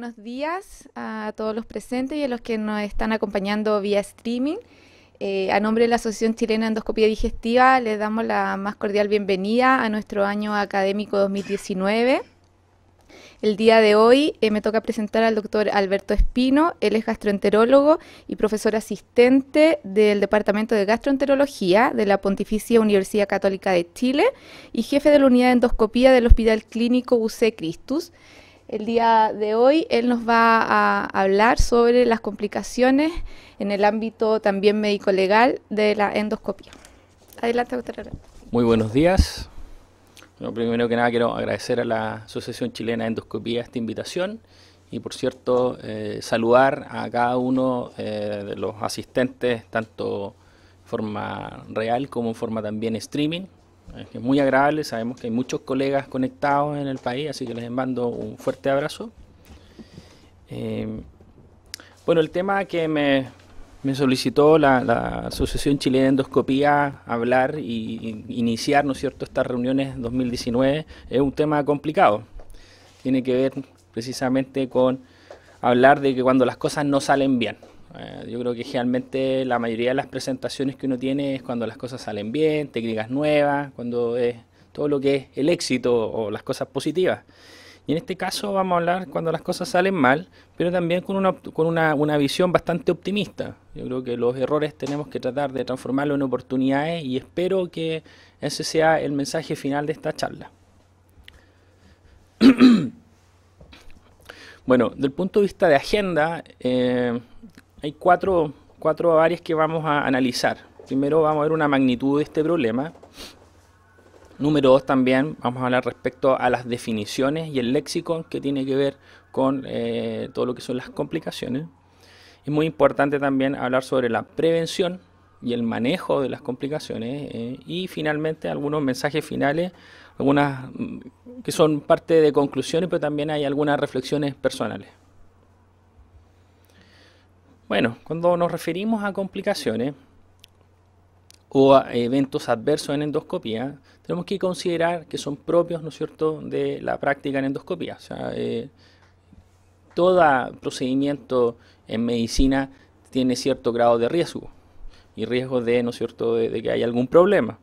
buenos días a todos los presentes y a los que nos están acompañando vía streaming. Eh, a nombre de la Asociación Chilena de Endoscopía Digestiva, les damos la más cordial bienvenida a nuestro año académico 2019. El día de hoy eh, me toca presentar al doctor Alberto Espino. Él es gastroenterólogo y profesor asistente del Departamento de Gastroenterología de la Pontificia Universidad Católica de Chile y jefe de la Unidad de Endoscopía del Hospital Clínico UC Cristus. El día de hoy él nos va a hablar sobre las complicaciones en el ámbito también médico-legal de la endoscopia. Adelante, doctora. Muy buenos días. primero que nada quiero agradecer a la Asociación Chilena de Endoscopía esta invitación y por cierto eh, saludar a cada uno eh, de los asistentes tanto en forma real como en forma también streaming es muy agradable. Sabemos que hay muchos colegas conectados en el país, así que les mando un fuerte abrazo. Eh, bueno, el tema que me, solicitó la, Asociación Chilena de Endoscopía hablar e iniciar, ¿no es cierto?, estas reuniones 2019 es un tema complicado. Tiene que ver precisamente con hablar de que cuando las cosas no salen bien. Eh, yo creo que generalmente la mayoría de las presentaciones que uno tiene es cuando las cosas salen bien, técnicas nuevas, cuando es todo lo que es el éxito o las cosas positivas. Y en este caso vamos a hablar cuando las cosas salen mal, pero también con una, con una, una visión bastante optimista. Yo creo que los errores tenemos que tratar de transformarlo en oportunidades y espero que ese sea el mensaje final de esta charla. bueno, del punto de vista de agenda, eh, hay cuatro, cuatro áreas que vamos a analizar. Primero vamos a ver una magnitud de este problema. Número dos también vamos a hablar respecto a las definiciones y el léxico que tiene que ver con eh, todo lo que son las complicaciones. Es muy importante también hablar sobre la prevención y el manejo de las complicaciones eh, y finalmente algunos mensajes finales, algunas mm, que son parte de conclusiones, pero también hay algunas reflexiones personales. Bueno, cuando nos referimos a complicaciones o a eventos adversos en endoscopía, tenemos que considerar que son propios, ¿no es cierto?, de la práctica en endoscopía. O sea, eh, todo procedimiento en medicina tiene cierto grado de riesgo y riesgo de, ¿no es cierto?, de, que haya algún problema.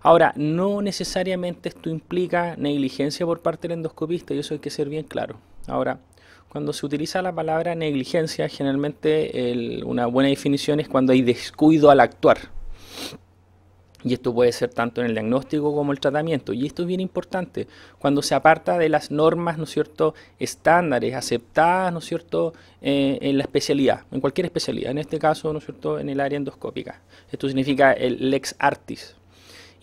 Ahora, no necesariamente esto implica negligencia por parte del endoscopista y eso hay que ser bien claro. Ahora, cuando se utiliza la palabra negligencia, generalmente una buena definición es cuando hay descuido al actuar. Y esto puede ser tanto en el diagnóstico como el tratamiento. Y esto es bien importante, cuando se aparta de las normas, ¿no cierto?, estándares aceptadas, ¿no cierto?, eh, en la especialidad, en cualquier especialidad, en este caso, ¿no cierto?, en el área endoscópica. Esto significa el lex artis.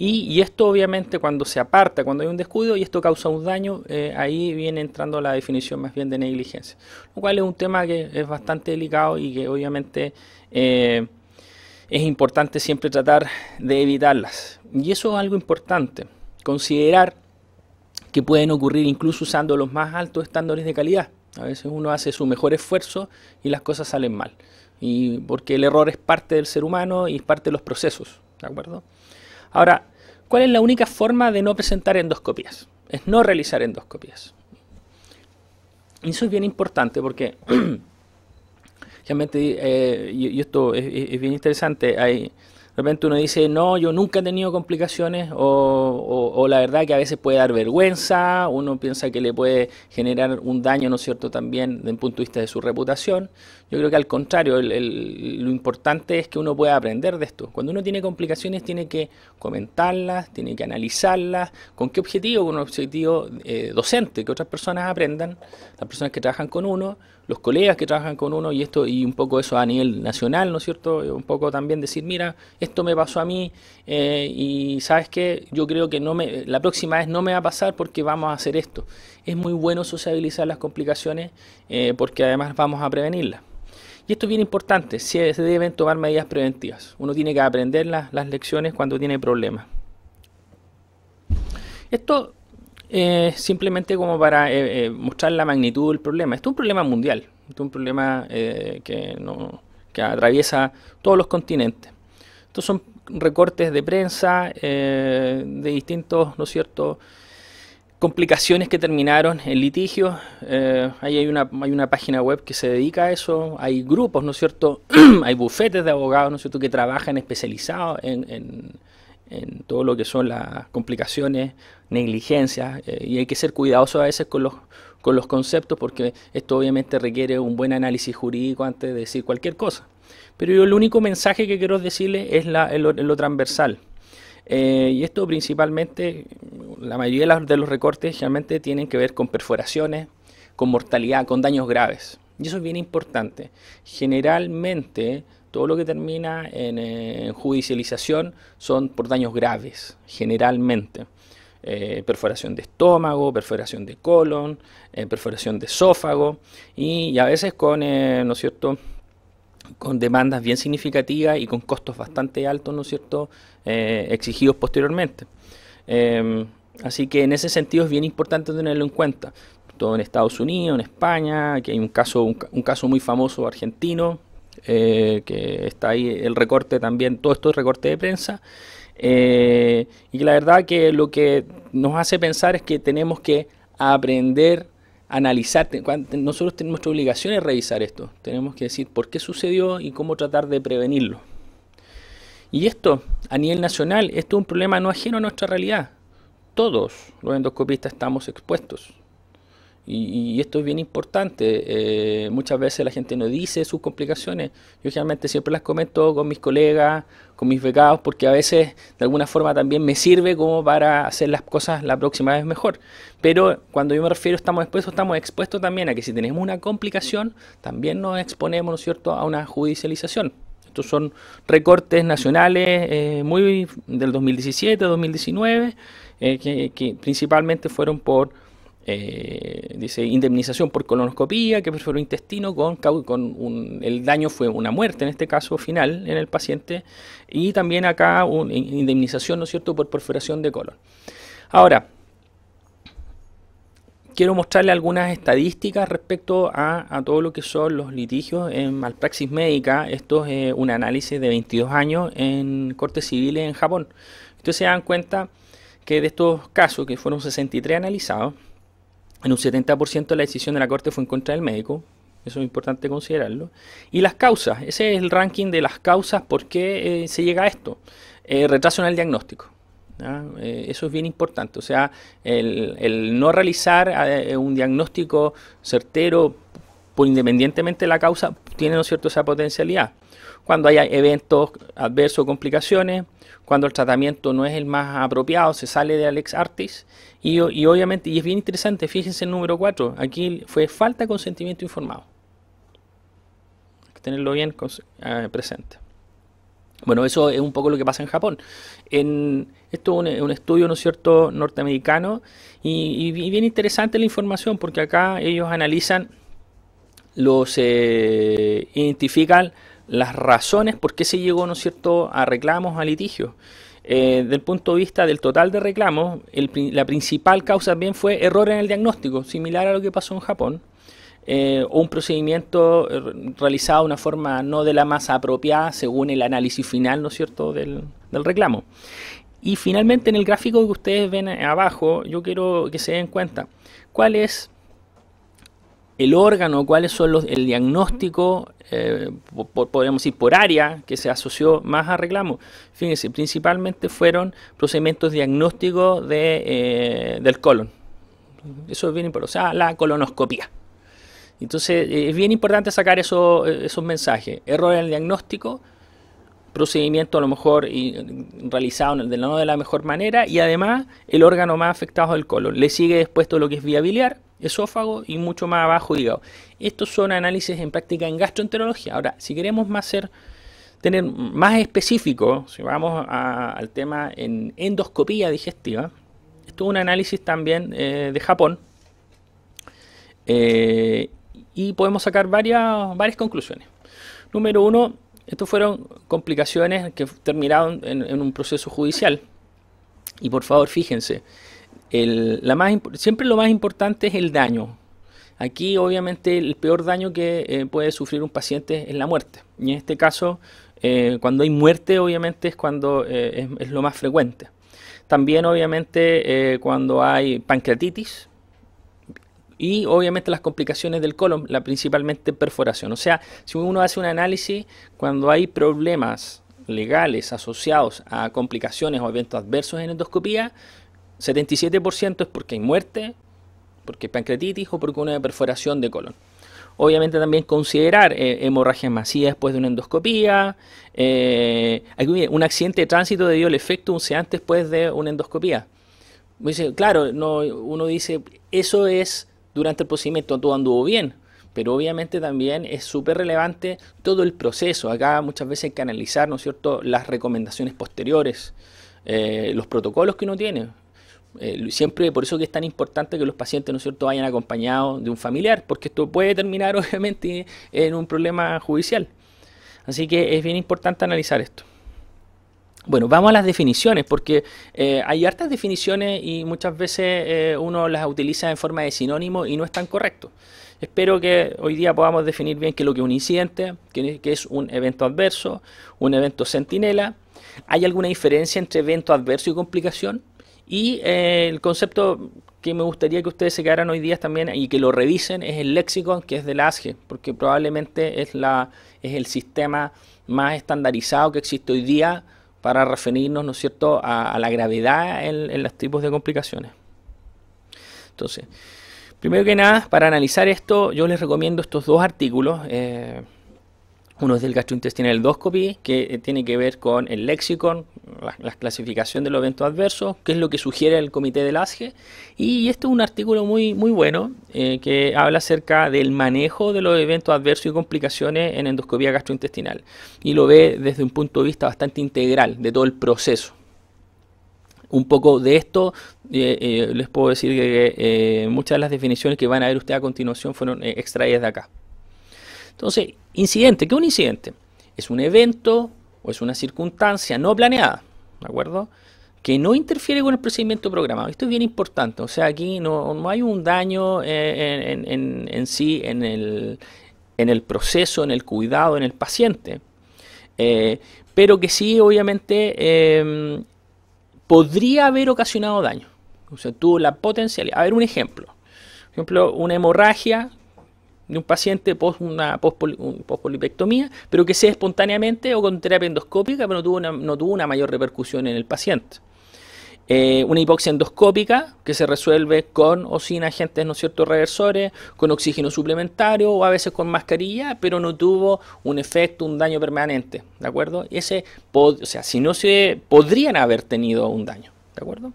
Y, esto obviamente cuando se aparta, cuando hay un descuido y esto causa un daño, eh, ahí viene entrando la definición más bien de negligencia, lo cual es un tema que es bastante delicado y que obviamente eh, es importante siempre tratar de evitarlas. Y eso es algo importante, considerar que pueden ocurrir incluso usando los más altos estándares de calidad. A veces uno hace su mejor esfuerzo y las cosas salen mal. Y porque el error es parte del ser humano y es parte de los procesos, ¿de acuerdo? Ahora, ¿Cuál es la única forma de no presentar endoscopias? Es no realizar endoscopias. Y eso es bien importante porque realmente, eh, y, esto es, es bien interesante, hay repente uno dice, no, yo nunca he tenido complicaciones, o, la verdad que a veces puede dar vergüenza, uno piensa que le puede generar un daño, ¿no es cierto?, también desde el punto de vista de su reputación. Yo creo que al contrario, lo importante es que uno pueda aprender de esto. Cuando uno tiene complicaciones tiene que comentarlas, tiene que analizarlas, con qué objetivo, con un objetivo eh, docente, que otras personas aprendan, las personas que trabajan con uno, los colegas que trabajan con uno, y esto, y un poco eso a nivel nacional, ¿no es cierto? Un poco también decir, mira, esto me pasó a mí eh, y sabes que yo creo que no la próxima vez no me va a pasar porque vamos a hacer esto. Es muy bueno sociabilizar las complicaciones eh, porque además vamos a prevenirlas. Y esto es bien importante, se deben tomar medidas preventivas. Uno tiene que aprender las, lecciones cuando tiene problemas. Esto es eh, simplemente como para mostrar la magnitud del problema. Esto es un problema mundial, es un problema que, no, que atraviesa todos los continentes son recortes de prensa, eh, de distintos, ¿no cierto?, complicaciones que terminaron en litigio. Eh, ahí hay una, hay una página web que se dedica a eso. Hay grupos, ¿no cierto? hay bufetes de abogados, ¿no cierto?, que trabajan especializados en, todo lo que son las complicaciones, negligencias. Eh, y hay que ser cuidadoso a veces con los, con los conceptos porque esto obviamente requiere un buen análisis jurídico antes de decir cualquier cosa. Pero yo el único mensaje que quiero decirles es lo, transversal. Eh, y esto principalmente, la mayoría de, los recortes generalmente tienen que ver con perforaciones, con mortalidad, con daños graves. Y eso es bien importante. Generalmente todo lo que termina en eh, judicialización son por daños graves, generalmente. Eh, perforación de estómago, perforación de colon, perforación de esófago y, y a veces con, ¿no es cierto?, con demandas bien significativas y con costos bastante altos, ¿no es cierto?, eh, exigidos posteriormente. Eh, así que en ese sentido es bien importante tenerlo en cuenta. Todo en Estados Unidos, en España, que hay un caso, un, caso muy famoso argentino, eh, que está ahí el recorte también, todo esto es recorte de prensa. y la verdad que lo que nos hace pensar es que tenemos que aprender analizar, nosotros tenemos nuestra obligación es revisar esto, tenemos que decir por qué sucedió y cómo tratar de prevenirlo. Y esto, a nivel nacional, esto es un problema no ajeno a nuestra realidad. Todos los endoscopistas estamos expuestos. Y, esto es bien importante. Eh, muchas veces la gente no dice sus complicaciones. Yo generalmente siempre las comento con mis colegas con mis pecados porque a veces de alguna forma también me sirve como para hacer las cosas la próxima vez mejor. Pero cuando yo me refiero estamos expuestos, estamos expuestos también a que si tenemos una complicación, también nos exponemos, cierto?, a una judicialización. Estos son recortes nacionales eh, muy del 2017, 2019, eh, que principalmente fueron por eh, dice indemnización por colonoscopía que perforó intestino con, con el daño fue una muerte en este caso final en el paciente y también acá indemnización no es cierto por perforación de colon ahora quiero mostrarle algunas estadísticas respecto a, todo lo que son los litigios en malpraxis médica esto es un análisis de 22 años en cortes civiles en Japón ustedes se dan cuenta que de estos casos que fueron 63 analizados en un 70% de la decisión de la Corte fue en contra del médico, eso es importante considerarlo. Y las causas, ese es el ranking de las causas por qué eh, se llega a esto. Eh, retraso en el diagnóstico. Eh, eso es bien importante. O sea, el, no realizar un diagnóstico certero, por independientemente de la causa, tiene ¿no cierto? esa potencialidad. Cuando haya eventos adversos o complicaciones, cuando el tratamiento no es el más apropiado, se sale de Alex Artis. Y, obviamente, y es bien interesante, fíjense el número 4, aquí fue falta de consentimiento informado. Hay que tenerlo bien eh, presente. Bueno, eso es un poco lo que pasa en Japón. En, esto es un, estudio, ¿no es cierto?, norteamericano. Y, bien interesante la información porque acá ellos analizan los... Eh, identifican las razones por qué se llegó, ¿no es cierto?, a reclamos, a litigios. Eh, del punto de vista del total de reclamos, la principal causa también fue error en el diagnóstico, similar a lo que pasó en Japón, eh, o un procedimiento eh, realizado de una forma no de la más apropiada según el análisis final, ¿no es cierto?, del, del reclamo. Y finalmente en el gráfico que ustedes ven abajo, yo quiero que se den cuenta cuál es el órgano, cuáles son los, el diagnóstico, eh, podríamos decir, por área que se asoció más a reclamo. Fíjense, principalmente fueron procedimientos diagnósticos de, eh, del colon. Eso es bien importante, o sea, la colonoscopia. Entonces, eh, es bien importante sacar eso, esos mensajes. Error en el diagnóstico, procedimiento a lo mejor mm, realizado de, no de la mejor manera y además el órgano más afectado del colon. Le sigue después todo lo que es vía biliar esófago y mucho más abajo hígado. Estos son análisis en práctica en gastroenterología. Ahora, si queremos más ser, tener más específico, si vamos al tema en endoscopía digestiva, esto es un análisis también eh, de Japón. Eh, y podemos sacar varias, varias conclusiones. Número uno, estas fueron complicaciones que terminaron en, en un proceso judicial. Y por favor, fíjense, la más, siempre lo más importante es el daño. Aquí obviamente el peor daño que eh, puede sufrir un paciente es la muerte. Y en este caso, eh, cuando hay muerte obviamente es cuando eh, es, lo más frecuente. También obviamente cuando hay pancreatitis y obviamente las complicaciones del colon, la principalmente perforación. O sea, si uno hace un análisis, cuando hay problemas legales asociados a complicaciones o eventos adversos en endoscopía, 77% es porque hay muerte, porque hay pancreatitis o porque una perforación de colon. Obviamente también considerar eh, hemorragias masivas después de una endoscopía, eh, un accidente de tránsito debido al efecto un unceante después de una endoscopía. claro, no, uno dice, eso es durante el procedimiento, todo anduvo bien, pero obviamente también es súper relevante todo el proceso. Acá muchas veces hay que analizar, ¿no es cierto?, las recomendaciones posteriores, eh, los protocolos que uno tiene. Eh, siempre por eso que es tan importante que los pacientes, ¿no cierto?, vayan acompañados de un familiar, porque esto puede terminar obviamente en un problema judicial. Así que es bien importante analizar esto. Bueno, vamos a las definiciones, porque eh, hay hartas definiciones y muchas veces eh, uno las utiliza en forma de sinónimo y no es tan correcto. Espero que hoy día podamos definir bien qué es lo que es un incidente, qué es un evento adverso, un evento centinela. ¿Hay alguna diferencia entre evento adverso y complicación? Y eh, el concepto que me gustaría que ustedes se quedaran hoy día también y que lo revisen es el léxico que es del ASGE, porque probablemente es, la, es el sistema más estandarizado que existe hoy día para referirnos, ¿no es cierto?, a, la gravedad en, los tipos de complicaciones. Entonces, primero que nada, para analizar esto, yo les recomiendo estos dos artículos. Eh, uno es del gastrointestinal Doscopy, que eh, tiene que ver con el lexicon, la, clasificación de los eventos adversos, qué es lo que sugiere el comité del ASGE. Y este es un artículo muy, muy bueno eh, que habla acerca del manejo de los eventos adversos y complicaciones en endoscopía gastrointestinal. Y lo ve desde un punto de vista bastante integral de todo el proceso. Un poco de esto eh, eh, les puedo decir que muchas de las definiciones que van a ver ustedes a continuación fueron extraídas de acá. Entonces, incidente, ¿qué es un incidente? Es un evento es pues, una circunstancia no planeada, ¿de acuerdo? Que no interfiere con el procedimiento programado. Esto es bien importante, o sea, aquí no, hay un daño eh, en, sí, en el, proceso, en el cuidado, en el paciente. Eh, pero que sí, obviamente, em, podría haber ocasionado daño. O sea, tuvo la potencialidad. A ver, un ejemplo. Por ejemplo, una hemorragia de un paciente post una pospolipectomía, pero que sea espontáneamente o con terapia endoscópica, pero no tuvo una, no tuvo una mayor repercusión en el paciente. Eh, una hipoxia endoscópica que se resuelve con o sin agentes no cierto reversores, con oxígeno suplementario o a veces con mascarilla, pero no tuvo un efecto, un daño permanente, ¿de acuerdo? Ese, o sea, si no se podrían haber tenido un daño, ¿de acuerdo?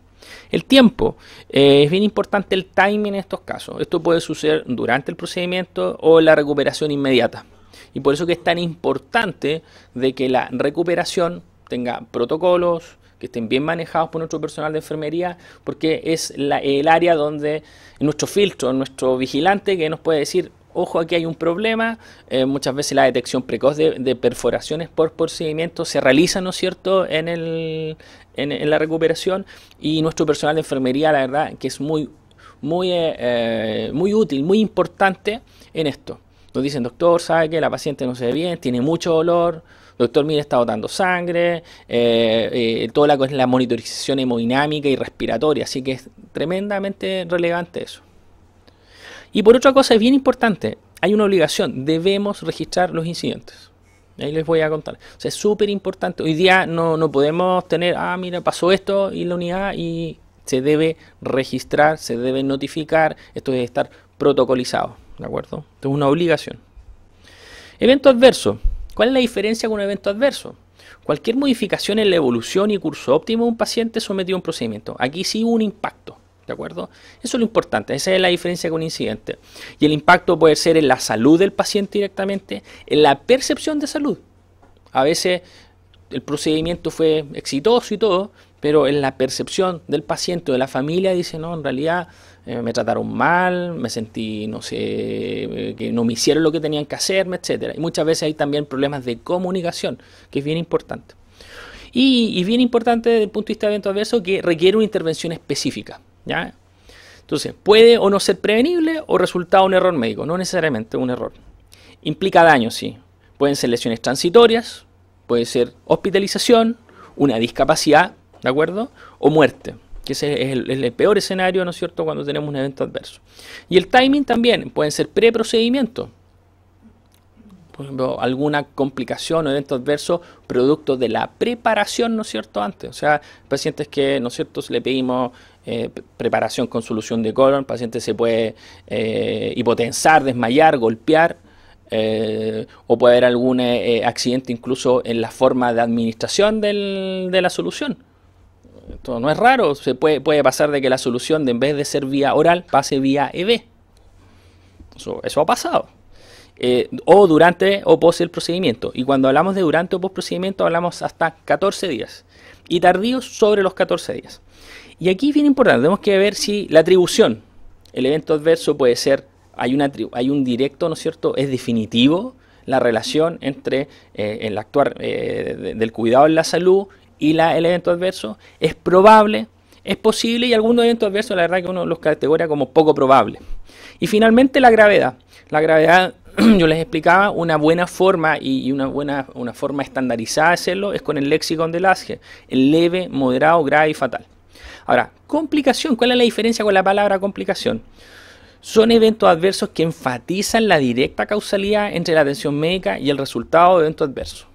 El tiempo. Eh, es bien importante el timing en estos casos. Esto puede suceder durante el procedimiento o la recuperación inmediata. Y por eso que es tan importante de que la recuperación tenga protocolos, que estén bien manejados por nuestro personal de enfermería, porque es el área donde nuestro filtro, nuestro vigilante que nos puede decir, ojo, aquí hay un problema. Eh, muchas veces la detección precoz de, perforaciones por procedimiento se realiza, ¿no es cierto?, en, en, la recuperación. Y nuestro personal de enfermería, la verdad, que es muy, muy, eh, eh, muy útil, muy importante en esto. Nos dicen, doctor, sabe que la paciente no se ve bien, tiene mucho dolor. Doctor, mire, está botando sangre, toda la, la monitorización hemodinámica y respiratoria, así que es tremendamente relevante eso. Y por otra cosa, es bien importante, hay una obligación, debemos registrar los incidentes. Ahí les voy a contar. O sea, es súper importante. Hoy día no, no podemos tener, ah, mira, pasó esto y la unidad y se debe registrar, se debe notificar, esto debe estar protocolizado, ¿de acuerdo? es una obligación. Evento adverso. ¿Cuál es la diferencia con un evento adverso? Cualquier modificación en la evolución y curso óptimo de un paciente sometido a un procedimiento. Aquí sí hubo un impacto. ¿De acuerdo? Eso es lo importante, esa es la diferencia con un incidente. Y el impacto puede ser en la salud del paciente directamente, en la percepción de salud. A veces el procedimiento fue exitoso y todo, pero en la percepción del paciente o de la familia dice, no, en realidad eh, me trataron mal, me sentí, no sé, eh, que no me hicieron lo que tenían que hacerme, etc. Y muchas veces hay también problemas de comunicación, que es bien importante. Y, y bien importante desde el punto de vista de evento adverso, que requiere una intervención específica. ¿ya? Entonces, puede o no ser prevenible o resultado un error médico, no necesariamente un error. Implica daño, sí. Pueden ser lesiones transitorias, puede ser hospitalización, una discapacidad, ¿de acuerdo? O muerte, que ese es el, peor escenario, ¿no es cierto?, cuando tenemos un evento adverso. Y el timing también, pueden ser preprocedimiento por ejemplo, alguna complicación o evento adverso producto de la preparación, ¿no es cierto?, antes. O sea, pacientes que, ¿no es cierto?, le pedimos eh, preparación con solución de colon, el paciente se puede eh, hipotensar, desmayar, golpear, eh, o puede haber algún accidente incluso en la forma de administración de la solución. Esto no es raro, se puede, puede pasar de que la solución, en vez de ser vía oral, pase vía EV. Eso, ha pasado. o durante o post el procedimiento. Y cuando hablamos de durante o post procedimiento, hablamos hasta 14 días. Y tardíos sobre los 14 días. Y aquí es bien importante, tenemos que ver si la atribución, el evento adverso puede ser, hay, una, hay un directo, ¿no es cierto? Es definitivo la relación entre eh, el actuar eh, del cuidado en la salud y la, el evento adverso. Es probable, es posible y algunos eventos adversos la verdad que uno los categoriza como poco probable. Y finalmente la gravedad. La gravedad, yo les explicaba, una buena forma y una buena una forma estandarizada de hacerlo es con el léxico del ASGE, el leve, moderado, grave y fatal. Ahora, complicación, ¿cuál es la diferencia con la palabra complicación? Son eventos adversos que enfatizan la directa causalidad entre la atención médica y el resultado de evento adverso.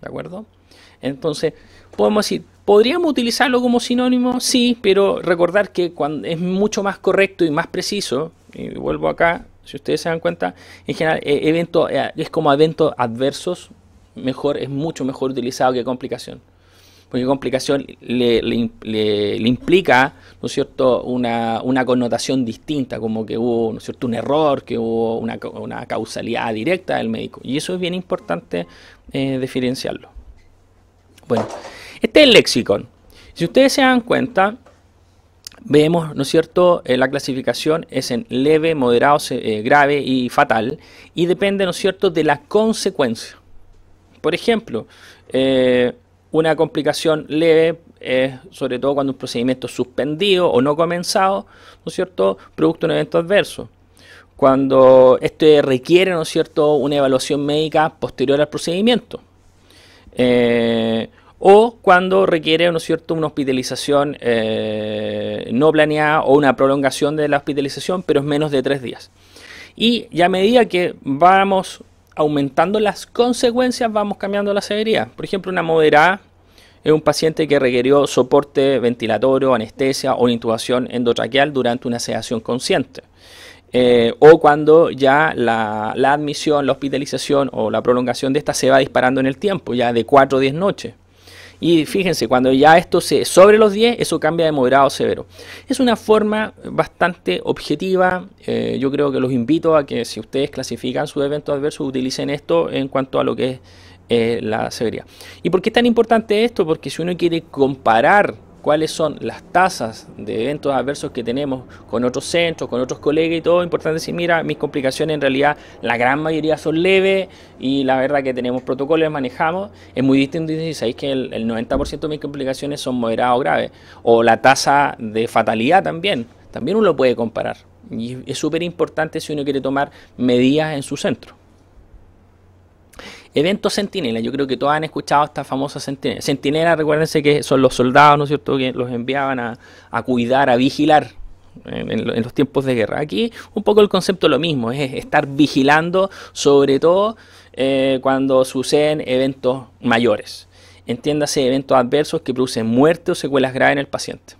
¿De acuerdo? Entonces, podemos decir, ¿podríamos utilizarlo como sinónimo? Sí, pero recordar que cuando es mucho más correcto y más preciso, y vuelvo acá, si ustedes se dan cuenta, en general, e, evento, eh, es como eventos adversos, mejor, es mucho mejor utilizado que complicación porque complicación le, implica, ¿no es cierto?, una, connotación distinta, como que hubo, ¿no es cierto?, un error, que hubo una, causalidad directa del médico. Y eso es bien importante eh, diferenciarlo. Bueno, este es el léxico Si ustedes se dan cuenta, vemos, ¿no es cierto?, eh, la clasificación es en leve, moderado, eh, grave y fatal, y depende, ¿no es cierto?, de la consecuencia. Por ejemplo, una complicación leve es eh, sobre todo cuando un procedimiento es suspendido o no comenzado, ¿no es cierto?, producto de un evento adverso. Cuando este requiere, ¿no es cierto?, una evaluación médica posterior al procedimiento. Eh, o cuando requiere, ¿no es cierto?, una hospitalización eh, no planeada o una prolongación de la hospitalización, pero es menos de tres días. Y ya a medida que vamos aumentando las consecuencias vamos cambiando la severidad. Por ejemplo, una moderada es un paciente que requirió soporte ventilatorio, anestesia o intubación endotraqueal durante una sedación consciente. Eh, o cuando ya la, admisión, la hospitalización o la prolongación de esta se va disparando en el tiempo, ya de 4 a 10 noches. Y fíjense, cuando ya esto se sobre los 10, eso cambia de moderado a severo. Es una forma bastante objetiva. Eh, yo creo que los invito a que si ustedes clasifican sus eventos adversos, utilicen esto en cuanto a lo que es eh, la severidad. ¿Y por qué es tan importante esto? Porque si uno quiere comparar cuáles son las tasas de eventos adversos que tenemos con otros centros, con otros colegas y todo, importante decir, mira, mis complicaciones en realidad la gran mayoría son leves y la verdad que tenemos protocolos, manejamos, es muy distinto si sabéis que el, 90% de mis complicaciones son moderadas o graves, o la tasa de fatalidad también, también uno lo puede comparar. Y es súper importante si uno quiere tomar medidas en su centro. Eventos Centinela, yo creo que todos han escuchado esta famosa Sentinela. Centinela, recuérdense que son los soldados, ¿no es cierto?, que los enviaban a, cuidar, a vigilar eh, en, los tiempos de guerra. Aquí un poco el concepto es lo mismo, es estar vigilando, sobre todo eh, cuando suceden eventos mayores. Entiéndase, eventos adversos que producen muerte o secuelas graves en el paciente.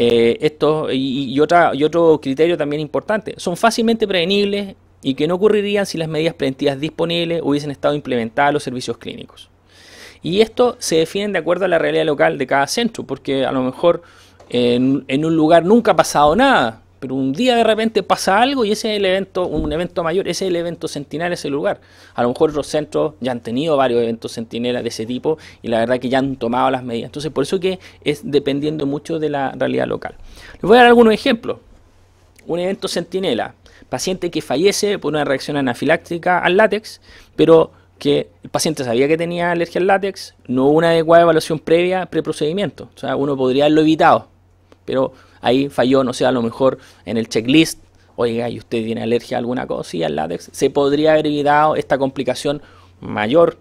Eh, esto y otro criterio también importante, son fácilmente prevenibles y que no ocurrirían si las medidas preventivas disponibles hubiesen estado implementadas a los servicios clínicos. Y esto se define de acuerdo a la realidad local de cada centro, porque a lo mejor en, un lugar nunca ha pasado nada, pero un día de repente pasa algo y ese es el evento, un evento mayor, ese es el evento centinela ese lugar. A lo mejor los centros ya han tenido varios eventos centinelas de ese tipo y la verdad que ya han tomado las medidas. Entonces, por eso que es dependiendo mucho de la realidad local. Les voy a dar algunos ejemplos. Un evento centinela, paciente que fallece por una reacción anafiláctica al látex, pero que el paciente sabía que tenía alergia al látex, no hubo una adecuada evaluación previa, preprocedimiento. O sea, uno podría haberlo evitado, pero ahí falló, no sé, a lo mejor en el checklist, oiga, y usted tiene alergia a alguna cosa, y al látex, se podría haber evitado esta complicación mayor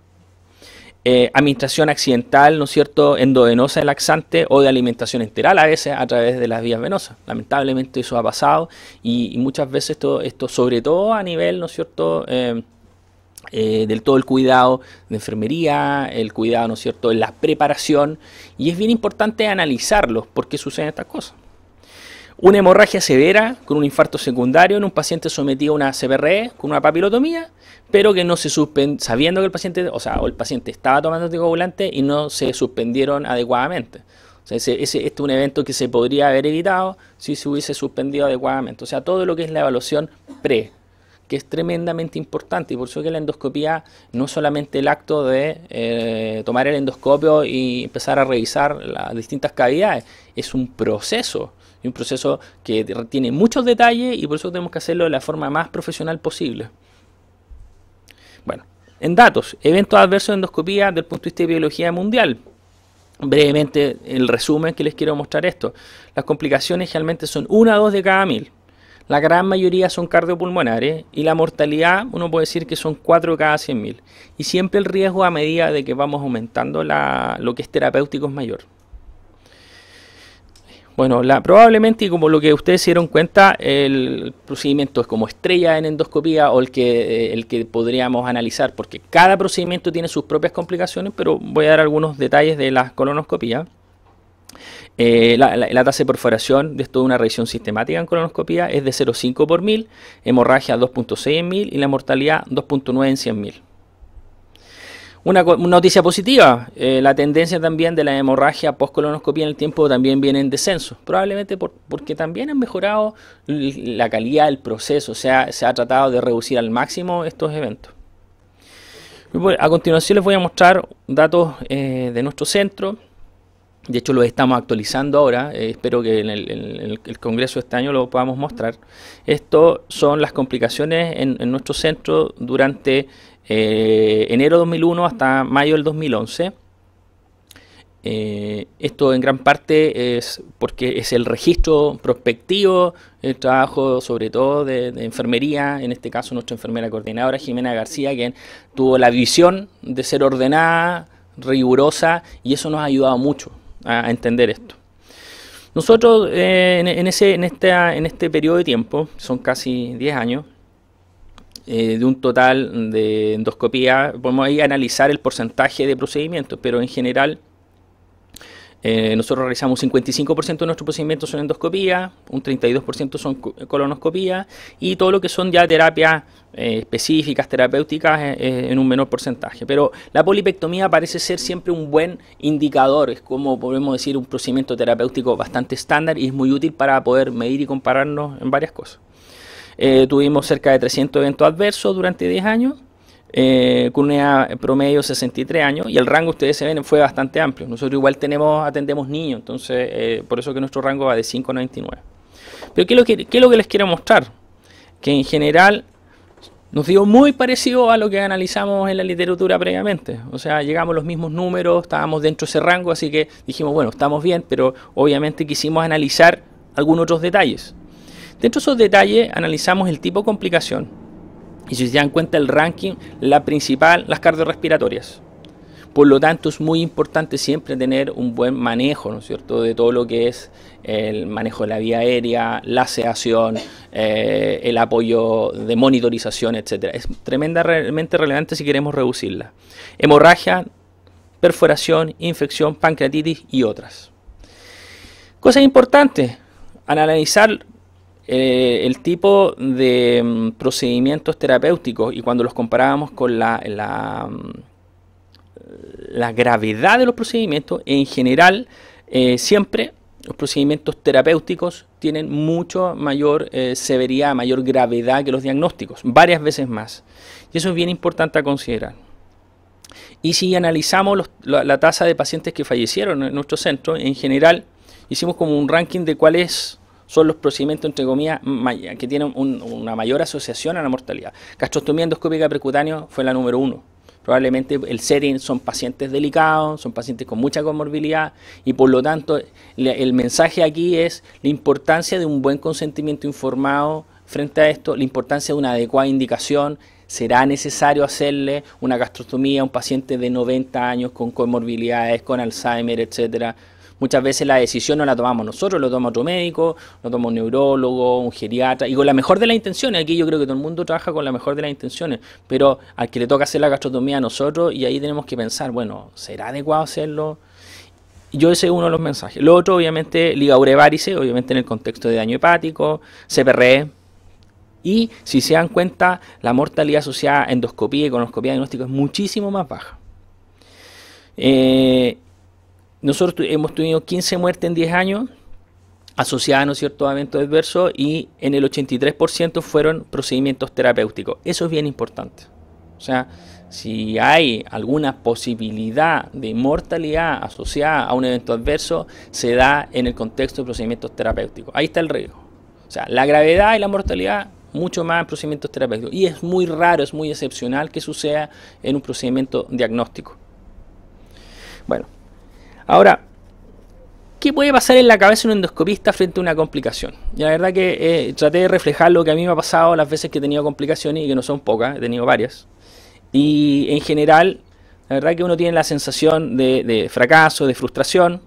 eh, administración accidental, ¿no es cierto?, endovenosa de laxante o de alimentación enteral, a veces a través de las vías venosas. Lamentablemente eso ha pasado y, muchas veces esto, esto, sobre todo a nivel, ¿no es cierto?, eh, eh, del todo el cuidado de enfermería, el cuidado, ¿no es cierto?, la preparación. Y es bien importante analizarlo, porque suceden estas cosas una hemorragia severa con un infarto secundario en un paciente sometido a una CPRE con una papilotomía, pero que no se suspendió, sabiendo que el paciente, o sea, el paciente estaba tomando anticoagulante y no se suspendieron adecuadamente. O sea, este es un evento que se podría haber evitado si se hubiese suspendido adecuadamente. O sea, todo lo que es la evaluación pre, que es tremendamente importante. Y por eso que la endoscopía no es solamente el acto de eh, tomar el endoscopio y empezar a revisar las distintas cavidades, es un proceso un proceso que tiene muchos detalles y por eso tenemos que hacerlo de la forma más profesional posible. Bueno, en datos, eventos adversos de endoscopía desde el punto de vista de biología mundial. Brevemente, el resumen que les quiero mostrar esto. Las complicaciones realmente son una o dos de cada mil. La gran mayoría son cardiopulmonares y la mortalidad, uno puede decir que son cuatro de cada mil Y siempre el riesgo a medida de que vamos aumentando la, lo que es terapéutico es mayor. Bueno, la, probablemente, como lo que ustedes se dieron cuenta, el procedimiento es como estrella en endoscopía o el que, eh, el que podríamos analizar, porque cada procedimiento tiene sus propias complicaciones, pero voy a dar algunos detalles de la colonoscopia. Eh, la, tasa de perforación de toda una revisión sistemática en colonoscopía es de 0,5 por mil, hemorragia 2,6 en mil y la mortalidad 2,9 en 100 mil. Una, noticia positiva, eh, la tendencia también de la hemorragia postcolonoscopia en el tiempo también viene en descenso, probablemente porque también han mejorado la calidad del proceso, o sea, se ha tratado de reducir al máximo estos eventos. A continuación les voy a mostrar datos eh, de nuestro centro, de hecho, los estamos actualizando ahora. Eh, espero que en el, Congreso de este año lo podamos mostrar. Esto son las complicaciones en, en nuestro centro durante eh, enero 2001 hasta mayo del 2011. Eh, esto en gran parte es porque es el registro prospectivo, el trabajo sobre todo de, enfermería, en este caso nuestra enfermera coordinadora Jimena García, quien tuvo la visión de ser ordenada, rigurosa, y eso nos ha ayudado mucho a, entender esto. Nosotros eh, en, ese, en, en este periodo de tiempo, son casi 10 años, eh, de un total de endoscopía, podemos ahí analizar el porcentaje de procedimientos, pero en general eh, nosotros realizamos 55% de nuestros procedimientos son endoscopía, un 32% son colonoscopía y todo lo que son ya terapias eh, específicas, terapéuticas, en un menor porcentaje. Pero la polipectomía parece ser siempre un buen indicador, es como podemos decir un procedimiento terapéutico bastante estándar y es muy útil para poder medir y compararnos en varias cosas. Eh, tuvimos cerca de 300 eventos adversos durante 10 años, eh, con un promedio 63 años, y el rango ustedes se ven fue bastante amplio. Nosotros igual tenemos atendemos niños, entonces eh, por eso que nuestro rango va de 5 a 99. Pero ¿qué es, lo que, ¿qué lo que les quiero mostrar? Que en general nos dio muy parecido a lo que analizamos en la literatura previamente. O sea, llegamos a los mismos números, estábamos dentro de ese rango, así que dijimos, bueno, estamos bien, pero obviamente quisimos analizar algunos otros detalles. Dentro de esos detalles analizamos el tipo de complicación y si se dan cuenta el ranking, la principal, las cardiorrespiratorias. Por lo tanto, es muy importante siempre tener un buen manejo, ¿no es cierto?, de todo lo que es el manejo de la vía aérea, la sedación, eh, el apoyo de monitorización, etc. Es tremendamente relevante si queremos reducirla. Hemorragia, perforación, infección, pancreatitis y otras. Cosas importantes, analizar eh, el tipo de mm, procedimientos terapéuticos y cuando los comparábamos con la, la, mm, gravedad de los procedimientos, en general, eh, siempre los procedimientos terapéuticos tienen mucho mayor eh, severidad, mayor gravedad que los diagnósticos, varias veces más. Y eso es bien importante a considerar. Y si analizamos la, la tasa de pacientes que fallecieron en nuestro centro, en general hicimos como un ranking de cuál es son los procedimientos, entre comillas, que tienen una mayor asociación a la mortalidad. Gastrostomía endoscópica percutánea fue la número uno. Probablemente el setting son pacientes delicados, son pacientes con mucha comorbilidad y por lo tanto el mensaje aquí es la importancia de un buen consentimiento informado frente a esto, la importancia de una adecuada indicación, será necesario hacerle una gastrostomía a un paciente de 90 años con comorbilidades, con Alzheimer, etcétera Muchas veces la decisión no la tomamos nosotros, lo toma otro médico, lo toma un neurólogo, un geriatra, y con la mejor de las intenciones. Aquí yo creo que todo el mundo trabaja con la mejor de las intenciones, pero al que le toca hacer la gastrotomía a nosotros, y ahí tenemos que pensar, bueno, ¿será adecuado hacerlo? Yo ese es uno de los mensajes. Lo otro, obviamente, de varice, obviamente en el contexto de daño hepático, CPRE, y si se dan cuenta, la mortalidad asociada a endoscopía y colonoscopía diagnóstico es muchísimo más baja. Eh, nosotros hemos tenido 15 muertes en 10 años asociadas ¿no es cierto? a eventos adversos y en el 83% fueron procedimientos terapéuticos. Eso es bien importante. O sea, si hay alguna posibilidad de mortalidad asociada a un evento adverso, se da en el contexto de procedimientos terapéuticos. Ahí está el riesgo. O sea, la gravedad y la mortalidad mucho más en procedimientos terapéuticos. Y es muy raro, es muy excepcional que suceda en un procedimiento diagnóstico. Bueno, Ahora, ¿qué puede pasar en la cabeza de un endoscopista frente a una complicación? la verdad que eh, traté de reflejar lo que a mí me ha pasado las veces que he tenido complicaciones y que no son pocas, he tenido varias. Y en general, la verdad que uno tiene la sensación de, de fracaso, de frustración,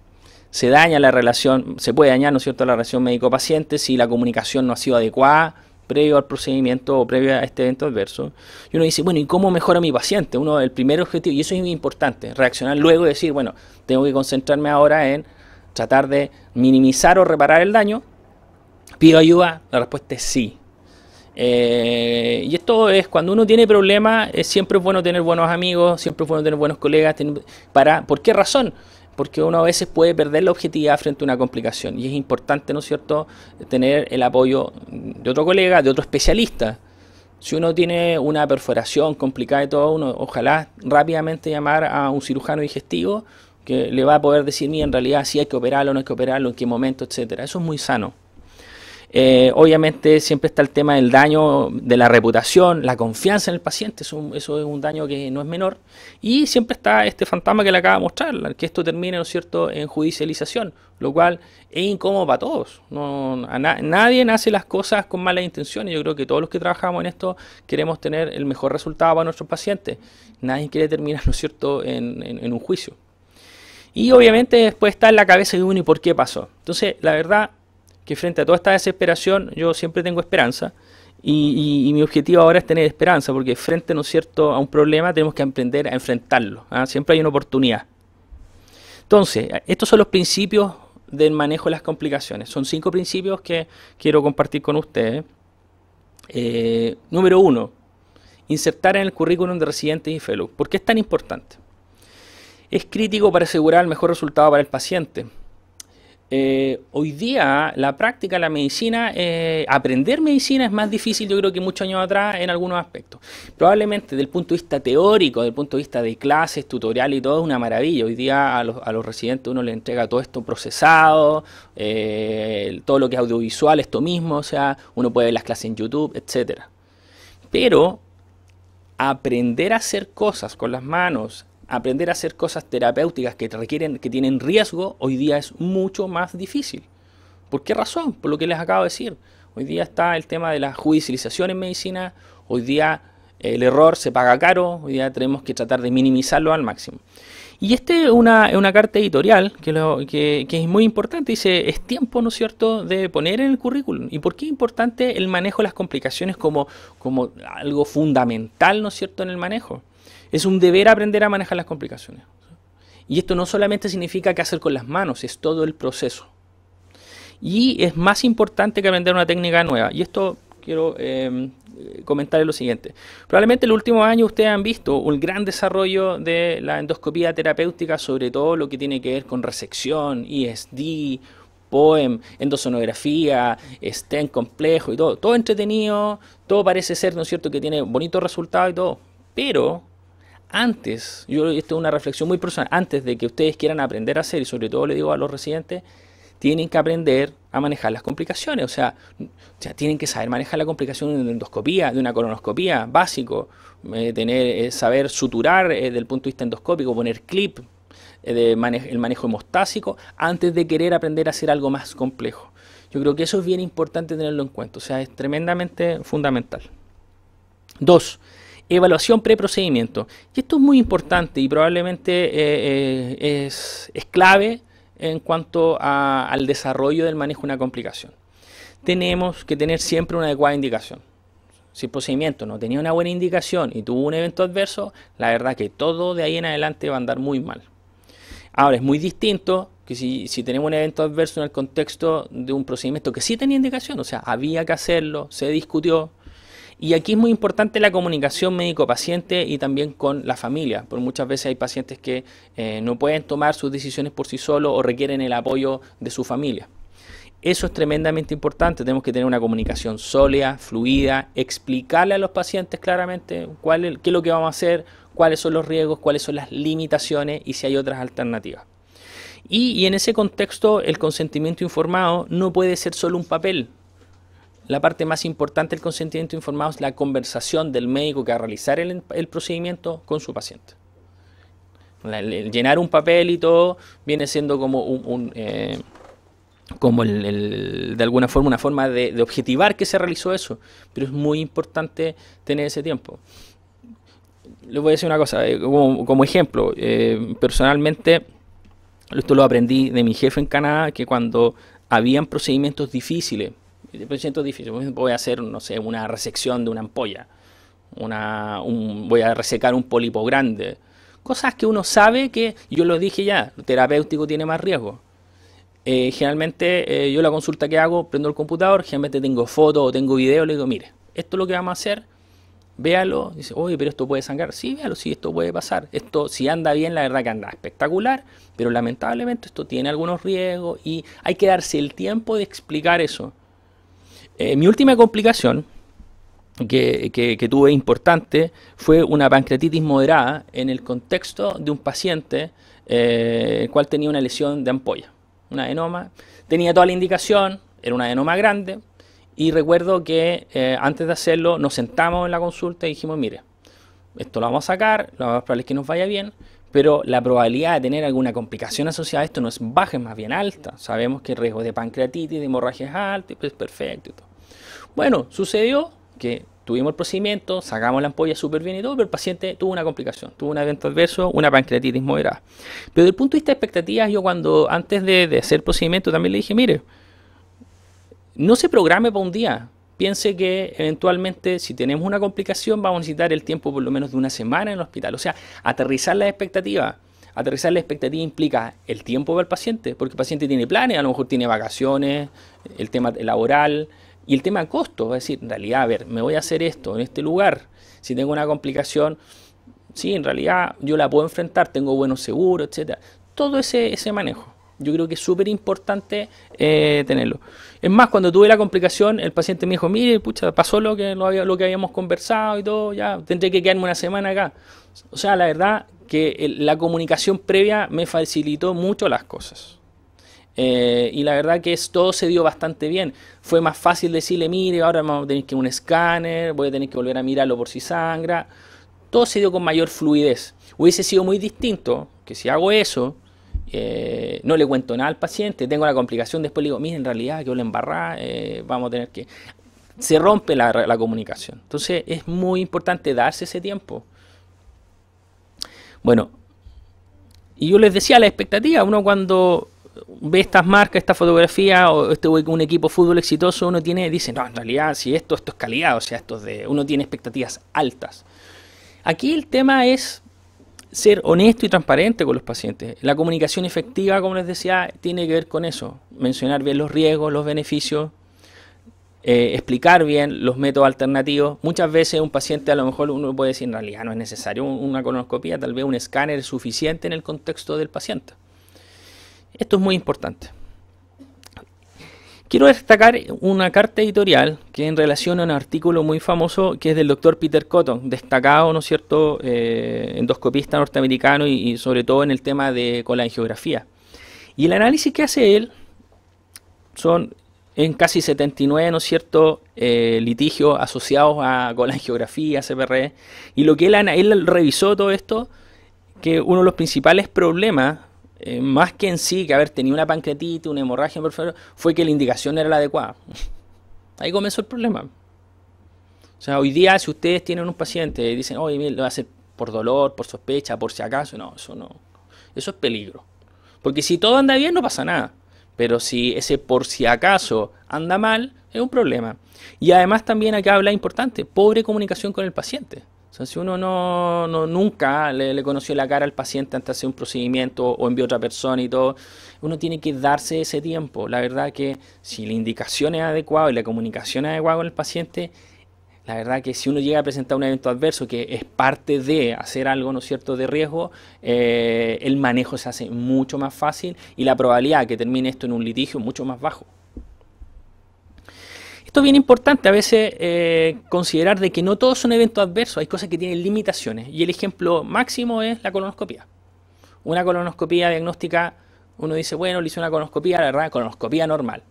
se daña la relación, se puede dañar, ¿no cierto?, la relación médico-paciente si la comunicación no ha sido adecuada previo al procedimiento o previo a este evento adverso, y uno dice, bueno, ¿y cómo mejora mi paciente? Uno, el primer objetivo, y eso es importante, reaccionar luego y decir, bueno, tengo que concentrarme ahora en tratar de minimizar o reparar el daño. ¿Pido ayuda? La respuesta es sí. Eh, y esto es cuando uno tiene problemas, siempre es bueno tener buenos amigos, siempre es bueno tener buenos colegas. para, ¿Por qué razón? porque uno a veces puede perder la objetividad frente a una complicación y es importante, ¿no es cierto?, tener el apoyo de otro colega, de otro especialista. Si uno tiene una perforación complicada de todo, uno ojalá rápidamente llamar a un cirujano digestivo que le va a poder decir, mira, en realidad si hay que operarlo, no hay que operarlo, en qué momento, etcétera. Eso es muy sano. Eh, obviamente siempre está el tema del daño de la reputación, la confianza en el paciente, eso, es un daño que no es menor. Y siempre está este fantasma que le acaba de mostrar, que esto termine, ¿no es cierto?, en judicialización, lo cual es incómodo para todos. No, nadie nace las cosas con malas intenciones. Yo creo que todos los que trabajamos en esto queremos tener el mejor resultado para nuestros pacientes. Nadie quiere terminar, ¿no es cierto?, en, en un juicio. Y obviamente después está en la cabeza de uno y por qué pasó. Entonces, la verdad, frente a toda esta desesperación yo siempre tengo esperanza. Y, mi objetivo ahora es tener esperanza, porque frente ¿no es cierto? a un problema tenemos que aprender a enfrentarlo. ¿ah? Siempre hay una oportunidad. Entonces, estos son los principios del manejo de las complicaciones. Son cinco principios que quiero compartir con ustedes. Eh, número uno, insertar en el currículum de residentes y fellows. ¿Por qué es tan importante? Es crítico para asegurar el mejor resultado para el paciente eh, hoy día la práctica, la medicina, eh, aprender medicina es más difícil yo creo que muchos años atrás en algunos aspectos. Probablemente del punto de vista teórico, del punto de vista de clases, tutorial y todo es una maravilla. Hoy día a los, residentes uno le entrega todo esto procesado, eh, todo lo que es audiovisual, esto mismo, o sea, uno puede ver las clases en YouTube, etcétera. Pero aprender a hacer cosas con las manos, aprender a hacer cosas terapéuticas que requieren, que tienen riesgo, hoy día es mucho más difícil. ¿Por qué razón? Por lo que les acabo de decir. Hoy día está el tema de la judicialización en medicina, hoy día eh, el error se paga caro, hoy día tenemos que tratar de minimizarlo al máximo. Y este es una, carta editorial que, es muy importante. Dice, es tiempo, ¿no es cierto?, de poner en el currículum. ¿Y por qué es importante el manejo de las complicaciones como, como algo fundamental, ¿no es cierto?, en el manejo. Es un deber aprender a manejar las complicaciones. Y esto no solamente significa qué hacer con las manos, es todo el proceso. Y es más importante que aprender una técnica nueva. Y esto quiero eh, em, comentar lo siguiente. Probablemente en los últimos años ustedes han visto un gran desarrollo de la endoscopía terapéutica, sobre todo lo que tiene que ver con resección, ESD, POEM, endosonografía, STEM complejo y todo. Todo entretenido, todo parece ser, ¿no es cierto?, que tiene bonitos resultados y todo. Pero antes, yo esto es una reflexión muy personal, antes de que ustedes quieran aprender a hacer, y sobre todo le digo a los residentes, tienen que aprender a manejar las complicaciones, o sea, tienen que saber manejar la complicación de una endoscopía, de una colonoscopía, básico, eh, tener, eh, saber suturar eh, desde el punto de vista endoscópico, poner clip, el manejo hemostásico, antes de querer aprender a hacer algo más complejo. Yo creo que eso es bien importante tenerlo en cuenta, o sea, es tremendamente fundamental. Dos, evaluación preprocedimiento. Y esto es muy importante y probablemente eh, eh, es, clave en cuanto al desarrollo del manejo de una complicación. Tenemos que tener siempre una adecuada indicación. Si el procedimiento no tenía una buena indicación y tuvo un evento adverso, la verdad que todo de ahí en adelante va a andar muy mal. Ahora, es muy distinto que si, si, tenemos un evento adverso en el contexto de un procedimiento que sí tenía indicación, o sea, había que hacerlo, se discutió, y aquí es muy importante la comunicación médico-paciente y también con la familia, porque muchas veces hay pacientes que eh, no pueden tomar sus decisiones por sí solos o requieren el apoyo de su familia. Eso es tremendamente importante, tenemos que tener una comunicación sólida, fluida, explicarle a los pacientes claramente qué es lo que vamos a hacer, cuáles son los riesgos, cuáles son las limitaciones y si hay otras alternativas. y, en ese contexto, el consentimiento informado no puede ser solo un papel, la parte más importante del consentimiento informado es la conversación del médico que va a realizar el, procedimiento con su paciente. el llenar un papel y todo viene siendo como un, eh, como de alguna forma una forma de, objetivar que se realizó eso, pero es muy importante tener ese tiempo. Les voy a decir una cosa, eh, como, ejemplo, eh, personalmente, esto lo aprendí de mi jefe en Canadá, que cuando habían procedimientos difíciles, siento difícil, voy a hacer, no sé, una resección de una ampolla, una, voy a resecar un pólipo grande. Cosas que uno sabe que, yo lo dije ya, el terapéutico tiene más riesgo. Eh, generalmente eh, yo la consulta que hago, prendo el computador, generalmente tengo fotos o tengo video, le digo, mire, esto es lo que vamos a hacer, véalo, dice, oye, pero esto puede sangrar, sí, véalo, sí, esto puede pasar, esto si anda bien, la verdad que anda espectacular, pero lamentablemente esto tiene algunos riesgos y hay que darse el tiempo de explicar eso. Eh, mi última complicación que, tuve importante fue una pancreatitis moderada en el contexto de un paciente eh, el cual tenía una lesión de ampolla, una adenoma. Tenía toda la indicación, era una adenoma grande y recuerdo que eh, antes de hacerlo nos sentamos en la consulta y dijimos, mire, esto lo vamos a sacar, lo más probable es que nos vaya bien, pero la probabilidad de tener alguna complicación asociada a esto no es baja, es más bien alta. Sabemos que el riesgo de pancreatitis, de hemorragia es alto, pues perfecto y todo. Bueno, sucedió que tuvimos el procedimiento, sacamos la ampolla súper bien y todo, pero el paciente tuvo una complicación, tuvo un evento adverso, una pancreatitis moderada. Pero desde el punto de vista de expectativas, yo cuando antes de, hacer el procedimiento también le dije, mire, no se programe para un día. Piense que eventualmente si tenemos una complicación vamos a necesitar el tiempo por lo menos de una semana en el hospital. O sea, aterrizar la expectativa, Aterrizar la expectativa implica el tiempo para el paciente, porque el paciente tiene planes, a lo mejor tiene vacaciones, el tema laboral, y el tema costo, a decir, en realidad, a ver, me voy a hacer esto en este lugar, si tengo una complicación, sí, en realidad yo la puedo enfrentar, tengo buenos seguros, etcétera. Todo ese, ese manejo. Yo creo que es súper importante eh, tenerlo. Es más, cuando tuve la complicación, el paciente me dijo, mire, pucha, pasó lo que, lo, que habíamos conversado y todo, ya, tendré que quedarme una semana acá. O sea, la verdad que la comunicación previa me facilitó mucho las cosas. Eh, y la verdad que todo se dio bastante bien. Fue más fácil decirle, mire, ahora vamos a tener que un escáner, voy a tener que volver a mirarlo por si sangra. Todo se dio con mayor fluidez. Hubiese sido muy distinto que si hago eso, eh, no le cuento nada al paciente, tengo la complicación, después le digo, mire, en realidad que le embarrá, eh, vamos a tener que... Se rompe la, la comunicación. Entonces es muy importante darse ese tiempo. Bueno, y yo les decía la expectativa, uno cuando ve estas marcas, esta fotografía o este un equipo fútbol exitoso, uno tiene, dice, no, en realidad, si esto, esto es calidad, o sea, esto de, uno tiene expectativas altas. Aquí el tema es ser honesto y transparente con los pacientes. La comunicación efectiva, como les decía, tiene que ver con eso, mencionar bien los riesgos, los beneficios, eh, explicar bien los métodos alternativos. Muchas veces un paciente a lo mejor uno puede decir, en realidad no es necesario una colonoscopia, tal vez un escáner suficiente en el contexto del paciente. Esto es muy importante. Quiero destacar una carta editorial que en relación a un artículo muy famoso que es del doctor Peter Cotton, destacado, ¿no es cierto?, eh, endoscopista norteamericano y, sobre todo en el tema de colangiografía. Y el análisis que hace él son en casi 79, ¿no es cierto?, eh, litigios asociados a colangiografía, CPRE. y lo que él, él revisó todo esto, que uno de los principales problemas eh, más que en sí que haber tenido una pancreatitis, una hemorragia, por favor, fue que la indicación era la adecuada. Ahí comenzó el problema. O sea, hoy día si ustedes tienen un paciente y dicen, oye, lo va a por dolor, por sospecha, por si acaso, no, eso no. Eso es peligro. Porque si todo anda bien no pasa nada. Pero si ese por si acaso anda mal, es un problema. Y además también acá habla importante, pobre comunicación con el paciente si uno no, no nunca le, conoció la cara al paciente antes de hacer un procedimiento o envió a otra persona y todo, uno tiene que darse ese tiempo. La verdad que si la indicación es adecuada y la comunicación es adecuada con el paciente, la verdad que si uno llega a presentar un evento adverso que es parte de hacer algo, ¿no cierto?, de riesgo, eh, el manejo se hace mucho más fácil y la probabilidad de que termine esto en un litigio mucho más bajo. Esto es bien importante a veces eh, considerar de que no todos son eventos adversos, hay cosas que tienen limitaciones y el ejemplo máximo es la colonoscopia. Una colonoscopia diagnóstica, uno dice, bueno, le hice una colonoscopia, la verdad, colonoscopia normal.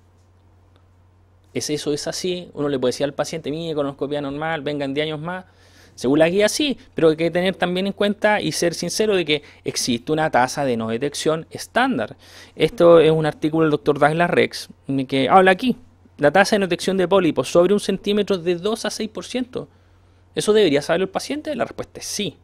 ¿Es eso, es así? Uno le puede decir al paciente, mire, colonoscopia normal, vengan de años más. Según la guía sí, pero hay que tener también en cuenta y ser sincero de que existe una tasa de no detección estándar. Esto es un artículo del doctor Douglas Rex que habla aquí la tasa de detección de pólipos sobre un centímetro de 2 a 6%. ¿Eso debería saber el paciente? La respuesta es sí.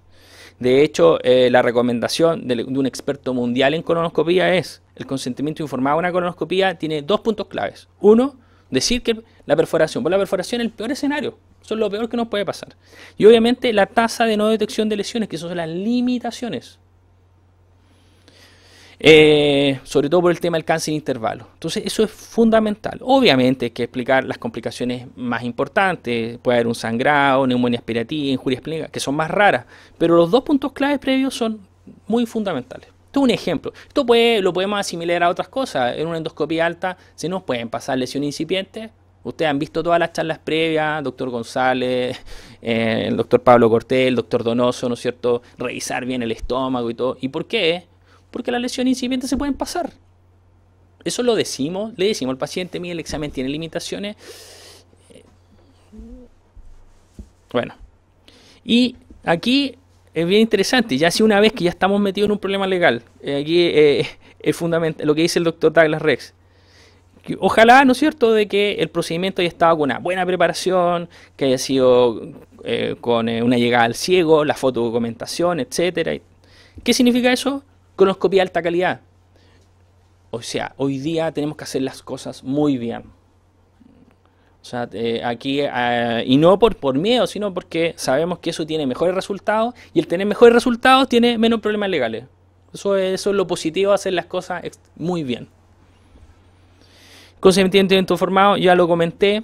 De hecho, eh, la recomendación de, un experto mundial en colonoscopía es el consentimiento informado a una colonoscopía tiene dos puntos claves. Uno, decir que la perforación, por la perforación es el peor escenario, eso es lo peor que nos puede pasar. Y obviamente la tasa de no detección de lesiones, que son las limitaciones. Eh, sobre todo por el tema del cáncer de intervalo. Entonces eso es fundamental. Obviamente hay que explicar las complicaciones más importantes, puede haber un sangrado, neumonía aspirativa, injuria esplénica, que son más raras, pero los dos puntos claves previos son muy fundamentales. Esto es un ejemplo. Esto puede, lo podemos asimilar a otras cosas. En una endoscopia alta se nos pueden pasar lesiones incipientes, Ustedes han visto todas las charlas previas, doctor González, eh, el doctor Pablo Cortés, el doctor Donoso, ¿no es cierto? Revisar bien el estómago y todo. ¿Y por qué? porque las lesiones incipientes se pueden pasar. Eso lo decimos, le decimos al paciente, mire, el examen tiene limitaciones. Bueno, y aquí es bien interesante, ya si una vez que ya estamos metidos en un problema legal, eh, aquí eh, es fundamental lo que dice el doctor Douglas Rex. Ojalá, ¿no es cierto?, de que el procedimiento haya estado con una buena preparación, que haya sido eh, con una llegada al ciego, la fotodocumentación, etcétera. ¿Qué significa eso? Cronoscopía de alta calidad. O sea, hoy día tenemos que hacer las cosas muy bien. O sea, eh, aquí, eh, y no por, por miedo, sino porque sabemos que eso tiene mejores resultados y el tener mejores resultados tiene menos problemas legales. Eso es, lo positivo, hacer las cosas muy bien. Consentimiento informado, ya lo comenté,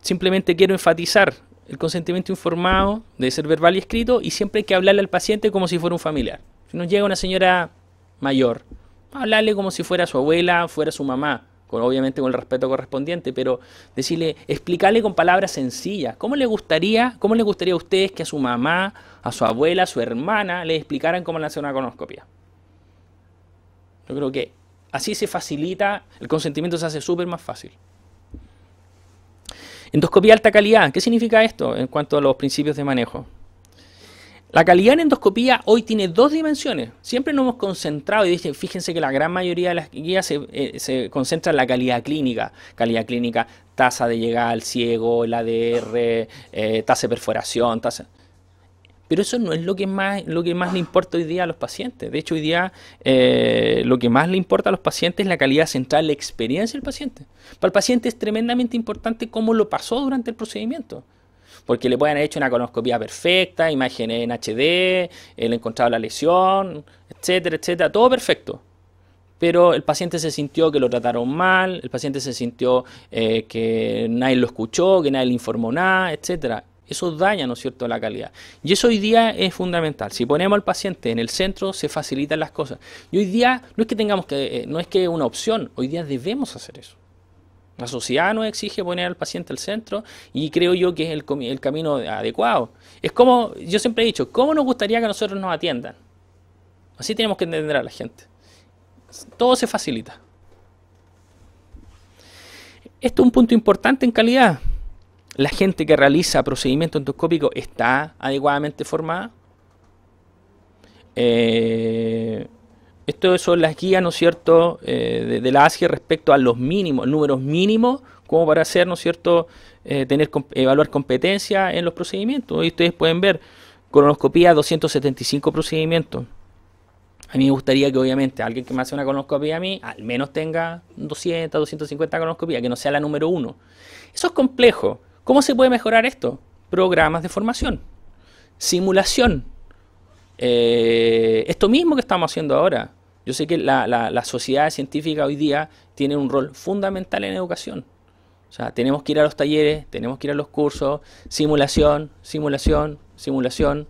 simplemente quiero enfatizar el consentimiento informado de ser verbal y escrito y siempre hay que hablarle al paciente como si fuera un familiar. Si nos llega una señora mayor, hablarle como si fuera su abuela, fuera su mamá, con, obviamente con el respeto correspondiente, pero decirle, explicarle con palabras sencillas, ¿cómo le gustaría, cómo le gustaría a ustedes que a su mamá, a su abuela, a su hermana le explicaran cómo hacer una conoscopia? Yo creo que así se facilita, el consentimiento se hace súper más fácil. Endoscopía alta calidad, ¿qué significa esto en cuanto a los principios de manejo? La calidad en endoscopía hoy tiene dos dimensiones. Siempre nos hemos concentrado, y fíjense que la gran mayoría de las guías se, concentran eh, concentra en la calidad clínica. Calidad clínica, tasa de llegada al ciego, el ADR, eh, tasa de perforación, tasa... Pero eso no es lo que, más, lo que más le importa hoy día a los pacientes. De hecho, hoy día eh, lo que más le importa a los pacientes es la calidad central, la experiencia del paciente. Para el paciente es tremendamente importante cómo lo pasó durante el procedimiento porque le pueden haber hecho una colonoscopia perfecta, imágenes en HD, él eh, encontrado la lesión, etcétera, etcétera, todo perfecto. Pero el paciente se sintió que lo trataron mal, el paciente se sintió eh, que nadie lo escuchó, que nadie le informó nada, etcétera. Eso daña, ¿no es cierto?, la calidad. Y eso hoy día es fundamental. Si ponemos al paciente en el centro, se facilitan las cosas. Y hoy día no es que tengamos que, eh, no es que una opción, hoy día debemos hacer eso. La sociedad nos exige poner al paciente al centro y creo yo que es el, camino adecuado. Es como, yo siempre he dicho, ¿cómo nos gustaría que nosotros nos atiendan? Así tenemos que entender a la gente. Todo se facilita. Esto es un punto importante en calidad. La gente que realiza procedimientos endoscópico está adecuadamente formada. Eh, esto son las guías, ¿no es cierto?, eh, de, la ASGE respecto a los mínimos, números mínimos, como para hacer, ¿no es cierto?, eh, tener evaluar competencia en los procedimientos. Y ustedes pueden ver, colonoscopía, 275 procedimientos. A mí me gustaría que, obviamente, alguien que me hace una colonoscopía a mí, al menos tenga 200, 250 colonoscopías, que no sea la número uno. Eso es complejo. ¿Cómo se puede mejorar esto? Programas de formación, simulación eh, esto mismo que estamos haciendo ahora. Yo sé que la, sociedad científica hoy día tiene un rol fundamental en educación. O sea, tenemos que ir a los talleres, tenemos que ir a los cursos, simulación, simulación, simulación,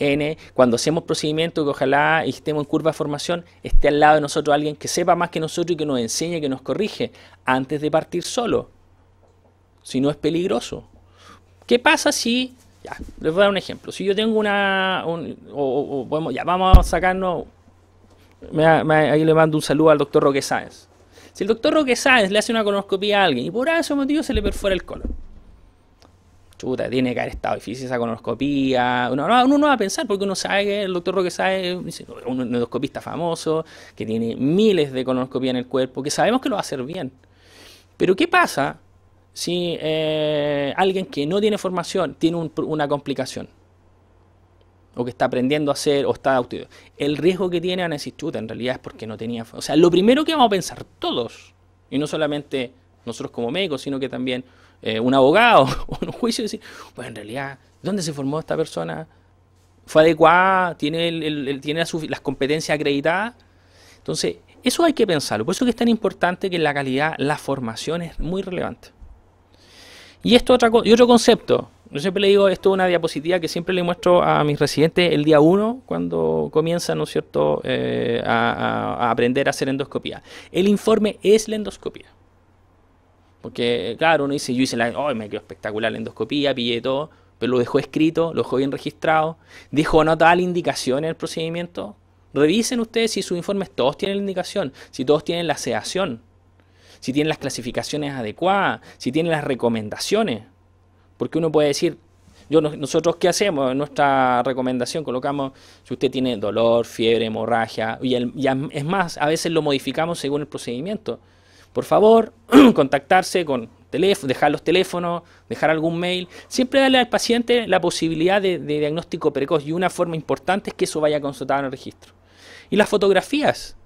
N. Cuando hacemos procedimientos, que ojalá estemos en curva de formación, esté al lado de nosotros alguien que sepa más que nosotros y que nos enseñe, que nos corrige, antes de partir solo. Si no es peligroso. ¿Qué pasa si ya, les voy a dar un ejemplo. Si yo tengo una. o, podemos, ya, vamos a sacarnos. ahí le mando un saludo al doctor Roque Sáenz. Si el doctor Roque Sáenz le hace una colonoscopia a alguien y por ese motivo se le perfora el colon. Chuta, tiene que haber estado difícil esa colonoscopía. Uno, no, uno no va a pensar porque uno sabe que el doctor Roque Sáenz es un endoscopista famoso, que tiene miles de colonoscopias en el cuerpo, que sabemos que lo va a hacer bien. Pero ¿qué pasa si eh, alguien que no tiene formación tiene una complicación? O que está aprendiendo a hacer o está El riesgo que tiene a en realidad es porque no tenía... O sea, lo primero que vamos a pensar todos, y no solamente nosotros como médicos, sino que también eh, un abogado o un juicio, decir, pues en realidad, ¿dónde se formó esta persona? ¿Fue adecuada? ¿Tiene, el, las competencias acreditadas? Entonces, eso hay que pensarlo. Por eso que es tan importante que la calidad, la formación es muy relevante. Y esto otra y otro concepto. Yo siempre le digo, esto es una diapositiva que siempre le muestro a mis residentes el día uno, cuando comienzan, ¿no es cierto?, eh, a, aprender a hacer endoscopía. El informe es la endoscopía. Porque, claro, uno dice, yo hice la, ay me quedó espectacular la endoscopía, pillé todo, pero lo dejó escrito, lo dejó bien registrado, dijo no la indicación en el procedimiento. Revisen ustedes si sus informes todos tienen la indicación, si todos tienen la sedación, si tiene las clasificaciones adecuadas, si tiene las recomendaciones. Porque uno puede decir, yo, nosotros qué hacemos, en nuestra recomendación colocamos si usted tiene dolor, fiebre, hemorragia, y, es más, a veces lo modificamos según el procedimiento. Por favor, contactarse con teléfono, dejar los teléfonos, dejar algún mail, siempre darle al paciente la posibilidad de, de diagnóstico precoz y una forma importante es que eso vaya consultado en el registro. Y las fotografías,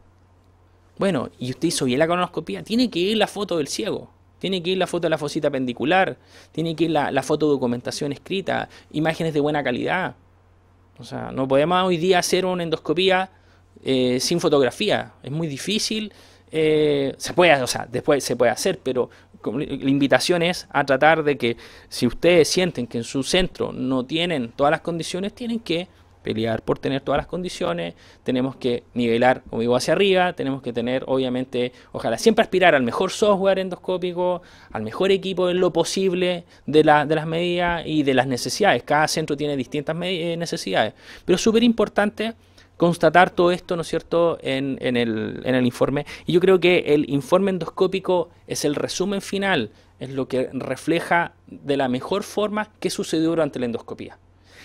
bueno, y usted hizo bien la colonoscopía. Tiene que ir la foto del ciego. Tiene que ir la foto de la fosita pendicular. Tiene que ir la, la foto de documentación escrita. Imágenes de buena calidad. O sea, no podemos hoy día hacer una endoscopía eh, sin fotografía. Es muy difícil. Eh, se puede, o sea, después se puede hacer, pero la invitación es a tratar de que si ustedes sienten que en su centro no tienen todas las condiciones, tienen que pelear por tener todas las condiciones, tenemos que nivelar, como digo, hacia arriba, tenemos que tener, obviamente, ojalá siempre aspirar al mejor software endoscópico, al mejor equipo en lo posible de, la, de las medidas y de las necesidades. Cada centro tiene distintas eh, necesidades, pero es súper importante constatar todo esto, ¿no es cierto?, en, el, en el informe. Y yo creo que el informe endoscópico es el resumen final, es lo que refleja de la mejor forma qué sucedió durante la endoscopía.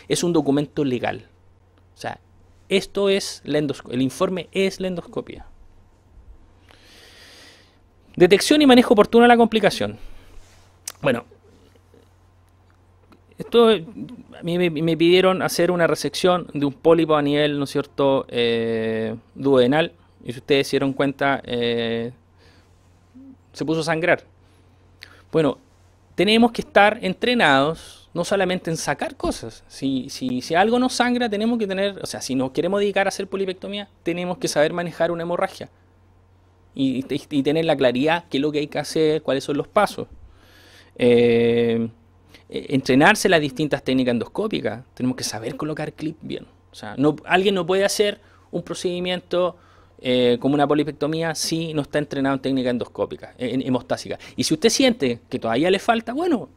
Es un documento legal, o sea, esto es la el informe es la endoscopia. Detección y manejo oportuno de la complicación. Bueno, esto a mí me, pidieron hacer una resección de un pólipo a nivel, ¿no es cierto?, eh, duodenal. Y si ustedes se dieron cuenta, eh, se puso a sangrar. Bueno, tenemos que estar entrenados no solamente en sacar cosas. Si, si, si, algo nos sangra, tenemos que tener, o sea, si nos queremos dedicar a hacer polipectomía, tenemos que saber manejar una hemorragia y, tener la claridad qué es lo que hay que hacer, cuáles son los pasos. Eh, e, entrenarse las distintas técnicas endoscópicas, tenemos que saber colocar clip bien. O sea, no, alguien no puede hacer un procedimiento eh, como una polipectomía si no está entrenado en técnica endoscópica, en hemostásica. Y si usted siente que todavía le falta, bueno,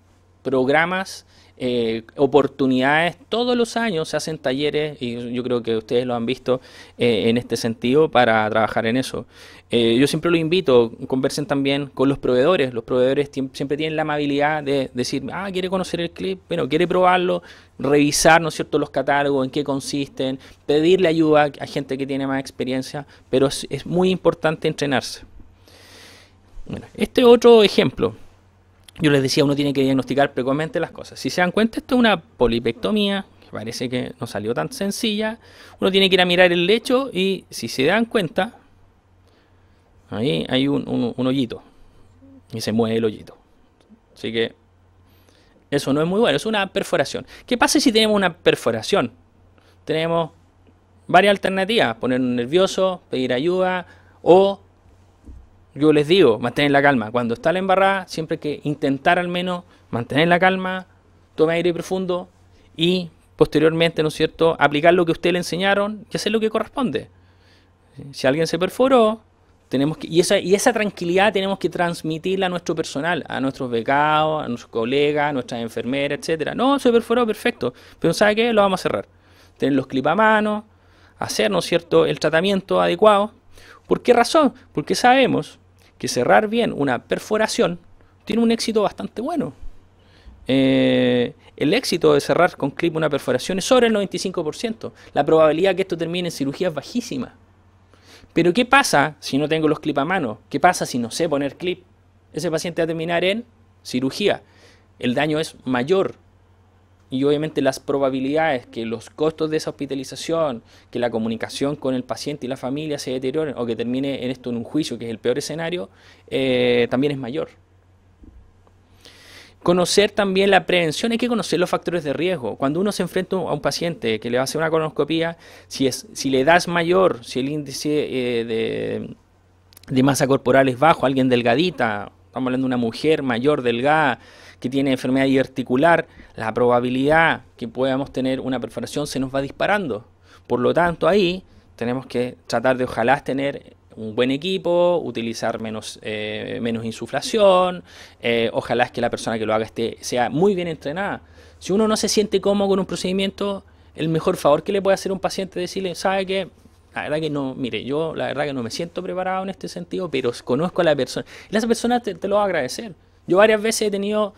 programas, eh, oportunidades. Todos los años se hacen talleres, y yo creo que ustedes lo han visto eh, en este sentido, para trabajar en eso. Eh, yo siempre lo invito, conversen también con los proveedores. Los proveedores siempre tienen la amabilidad de decir, ah, quiere conocer el clip, bueno, quiere probarlo, revisar, ¿no es cierto?, los catálogos, en qué consisten, pedirle ayuda a gente que tiene más experiencia, pero es, muy importante entrenarse. este otro ejemplo yo les decía, uno tiene que diagnosticar precozmente las cosas. Si se dan cuenta, esto es una polipectomía, que parece que no salió tan sencilla. Uno tiene que ir a mirar el lecho y si se dan cuenta, ahí hay un, un, hoyito y se mueve el hoyito. Así que eso no es muy bueno, es una perforación. ¿Qué pasa si tenemos una perforación? Tenemos varias alternativas, poner nervioso, pedir ayuda o yo les digo, mantener la calma. Cuando está la embarrada, siempre hay que intentar al menos mantener la calma, tomar aire profundo y posteriormente, ¿no es cierto?, aplicar lo que usted le enseñaron y hacer lo que corresponde. Si alguien se perforó, tenemos que, y esa, y esa tranquilidad tenemos que transmitirla a nuestro personal, a nuestros becados, a nuestros colegas, a nuestras enfermeras, etcétera. No, se perforó, perfecto. Pero ¿sabe qué? Lo vamos a cerrar. Tener los clip a mano, hacer, ¿no es cierto?, el tratamiento adecuado. ¿Por qué razón? Porque sabemos que cerrar bien una perforación tiene un éxito bastante bueno. Eh, el éxito de cerrar con clip una perforación es sobre el 95%. La probabilidad que esto termine en cirugía es bajísima. Pero ¿qué pasa si no tengo los clips a mano? ¿Qué pasa si no sé poner clip? Ese paciente va a terminar en cirugía. El daño es mayor y obviamente las probabilidades que los costos de esa hospitalización, que la comunicación con el paciente y la familia se deterioren o que termine en esto en un juicio, que es el peor escenario, eh, también es mayor. Conocer también la prevención, hay que conocer los factores de riesgo. Cuando uno se enfrenta a un paciente que le va a hacer una colonoscopía, si, es, si le das mayor, si el índice eh, de, de masa corporal es bajo, alguien delgadita, estamos hablando de una mujer mayor, delgada, que tiene enfermedad articular la probabilidad que podamos tener una perforación se nos va disparando. Por lo tanto, ahí tenemos que tratar de ojalá tener un buen equipo, utilizar menos, eh, menos insuflación, eh, ojalá es que la persona que lo haga esté, sea muy bien entrenada. Si uno no se siente cómodo con un procedimiento, el mejor favor que le puede hacer a un paciente es decirle, ¿sabe qué? La verdad que no, mire, yo la verdad que no me siento preparado en este sentido, pero conozco a la persona. Y esa persona te, te lo va a agradecer. Yo varias veces he tenido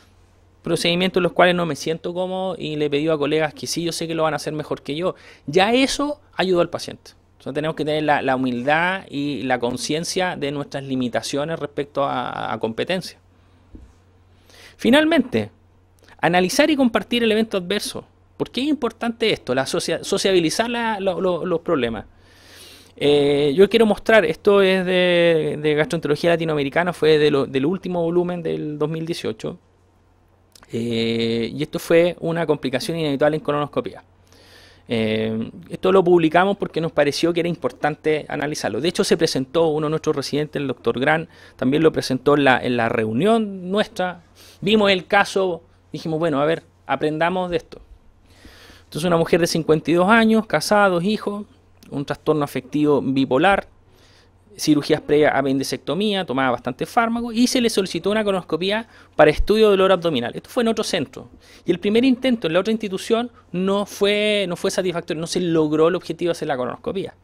procedimientos en los cuales no me siento cómodo y le he pedido a colegas que sí, yo sé que lo van a hacer mejor que yo. Ya eso ayudó al paciente. Entonces tenemos que tener la, humildad y la conciencia de nuestras limitaciones respecto a, competencia. Finalmente, analizar y compartir el evento adverso. ¿Por qué es importante esto? La sociabilizar los problemas. Eh, yo quiero mostrar, esto es de, gastroenterología latinoamericana, fue del último volumen del 2018. Eh, y esto fue una complicación inevitable en colonoscopía. Eh, esto lo publicamos porque nos pareció que era importante analizarlo. De hecho, se presentó uno de nuestros residentes, el doctor Gran, también lo presentó en la, en la reunión nuestra. Vimos el caso, dijimos, bueno, a ver, aprendamos de esto. Entonces, una mujer de 52 años, casada, dos hijos, un trastorno afectivo bipolar, cirugías previas a apendicectomía, tomaba bastante fármaco y se le solicitó una colonoscopía para estudio de dolor abdominal. Esto fue en otro centro. Y el primer intento en la otra institución no fue, no fue satisfactorio, no se logró el objetivo de hacer la colonoscopía.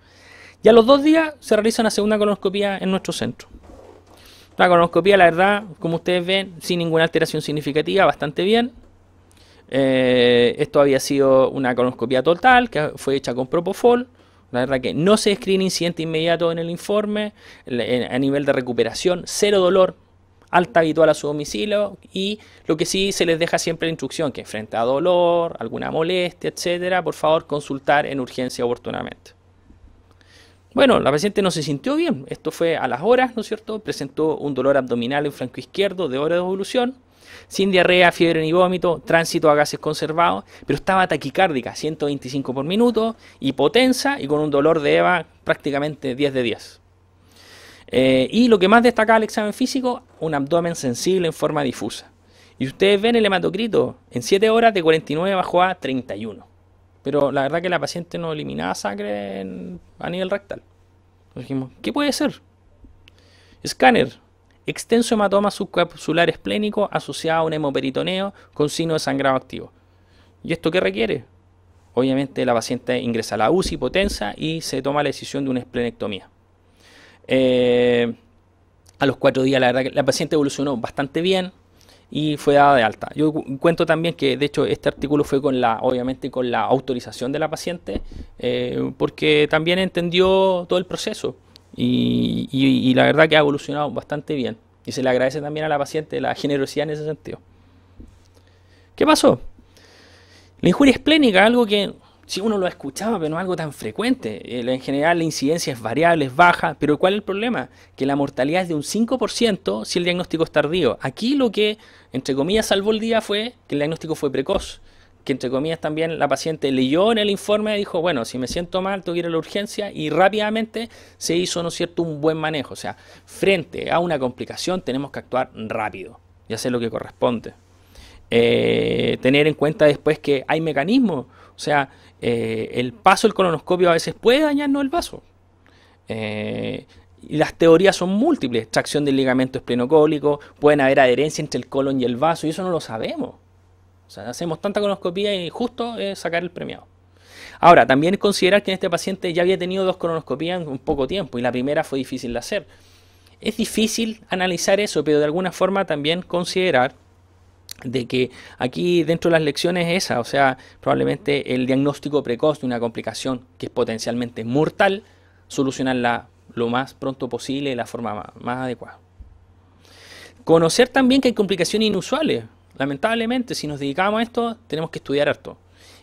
Y a los dos días se realiza una segunda colonoscopía en nuestro centro. La colonoscopía, la verdad, como ustedes ven, sin ninguna alteración significativa, bastante bien. Eh, esto había sido una colonoscopía total que fue hecha con Propofol la verdad que no se describe incidente inmediato en el informe, a nivel de recuperación, cero dolor, alta habitual a su domicilio y lo que sí se les deja siempre la instrucción que frente a dolor, alguna molestia, etcétera, por favor consultar en urgencia oportunamente. Bueno, la paciente no se sintió bien, esto fue a las horas, ¿no es cierto? Presentó un dolor abdominal en flanco izquierdo de hora de evolución sin diarrea, fiebre ni vómito, tránsito a gases conservados, pero estaba taquicárdica, 125 por minuto, hipotensa y con un dolor de EVA prácticamente 10 de 10. Eh, y lo que más destacaba el examen físico, un abdomen sensible en forma difusa. Y ustedes ven el hematocrito, en 7 horas de 49 bajó a 31. Pero la verdad que la paciente no eliminaba sangre a nivel rectal. dijimos, ¿qué puede ser? Scanner extenso hematoma subcapsular esplénico asociado a un hemoperitoneo con signo de sangrado activo. ¿Y esto qué requiere? Obviamente la paciente ingresa a la UCI potenza y se toma la decisión de una esplenectomía. Eh, a los cuatro días la, la paciente evolucionó bastante bien, y fue dada de alta. Yo cuento también que, de hecho, este artículo fue con la, obviamente, con la autorización de la paciente, eh, porque también entendió todo el proceso. Y, la verdad que ha evolucionado bastante bien. Y se le agradece también a la paciente la generosidad en ese sentido. ¿Qué pasó? La injuria esplénica, algo que si uno lo escuchaba, pero no algo tan frecuente. Eh, en general la incidencia es variable, es baja, pero ¿cuál es el problema? Que la mortalidad es de un 5% si el diagnóstico es tardío. Aquí lo que, entre comillas, salvó el día fue que el diagnóstico fue precoz que entre comillas también la paciente leyó en el informe y dijo, bueno, si me siento mal, tengo que ir a la urgencia y rápidamente se hizo, ¿no cierto?, un buen manejo. O sea, frente a una complicación tenemos que actuar rápido y hacer lo que corresponde. Eh, tener en cuenta después que hay mecanismos, o sea, eh, el paso del colonoscopio a veces puede dañarnos el vaso. Eh, y las teorías son múltiples, extracción del ligamento esplenocólico, pueden haber adherencia entre el colon y el vaso, y eso no lo sabemos. O sea, hacemos tanta cronoscopía y justo es sacar el premiado. Ahora, también considerar que en este paciente ya había tenido dos cronoscopías en un poco tiempo y la primera fue difícil de hacer. Es difícil analizar eso, pero de alguna forma también considerar de que aquí dentro de las lecciones es esa, o sea, probablemente el diagnóstico precoz de una complicación que es potencialmente mortal, solucionarla lo más pronto posible de la forma más adecuada. Conocer también que hay complicaciones inusuales, lamentablemente, si nos dedicamos a esto, tenemos que estudiar harto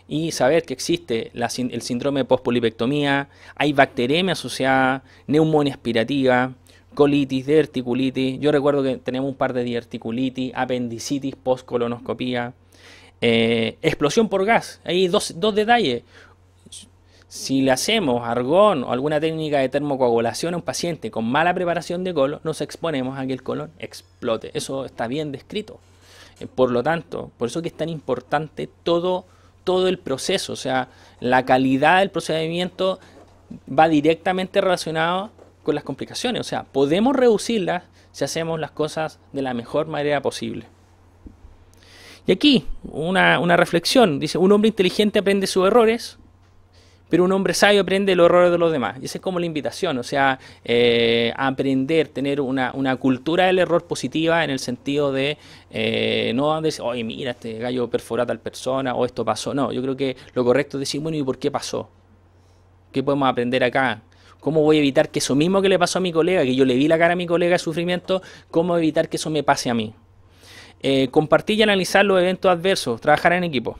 y saber que existe el síndrome de pospolipectomía, hay bacteremia asociada, neumonía aspirativa, colitis, diverticulitis. Yo recuerdo que tenemos un par de diverticulitis, apendicitis postcolonoscopía, eh, explosión por gas. Hay dos detalles. Si le hacemos argón o alguna técnica de termocoagulación a un paciente con mala preparación de colon, nos exponemos a que el colon explote. Eso está bien descrito. Eh, por lo tanto, por eso que es tan importante todo, todo el proceso, o sea, la calidad del procedimiento va directamente relacionado con las complicaciones, o sea, podemos reducirlas si hacemos las cosas de la mejor manera posible. Y aquí, una, una reflexión, dice, un hombre inteligente aprende sus errores, pero un hombre sabio aprende los errores de los demás. Y esa es como la invitación, o sea, eh, aprender, tener una, cultura del error positiva en el sentido de eh, no decir, oye, mira, este gallo perfora a tal persona o esto pasó. No, yo creo que lo correcto es decir, bueno, ¿y por qué pasó? ¿Qué podemos aprender acá? ¿Cómo voy a evitar que eso mismo que le pasó a mi colega, que yo le vi la cara a mi colega de sufrimiento, cómo evitar que eso me pase a mí? Eh, compartir y analizar los eventos adversos, trabajar en equipo.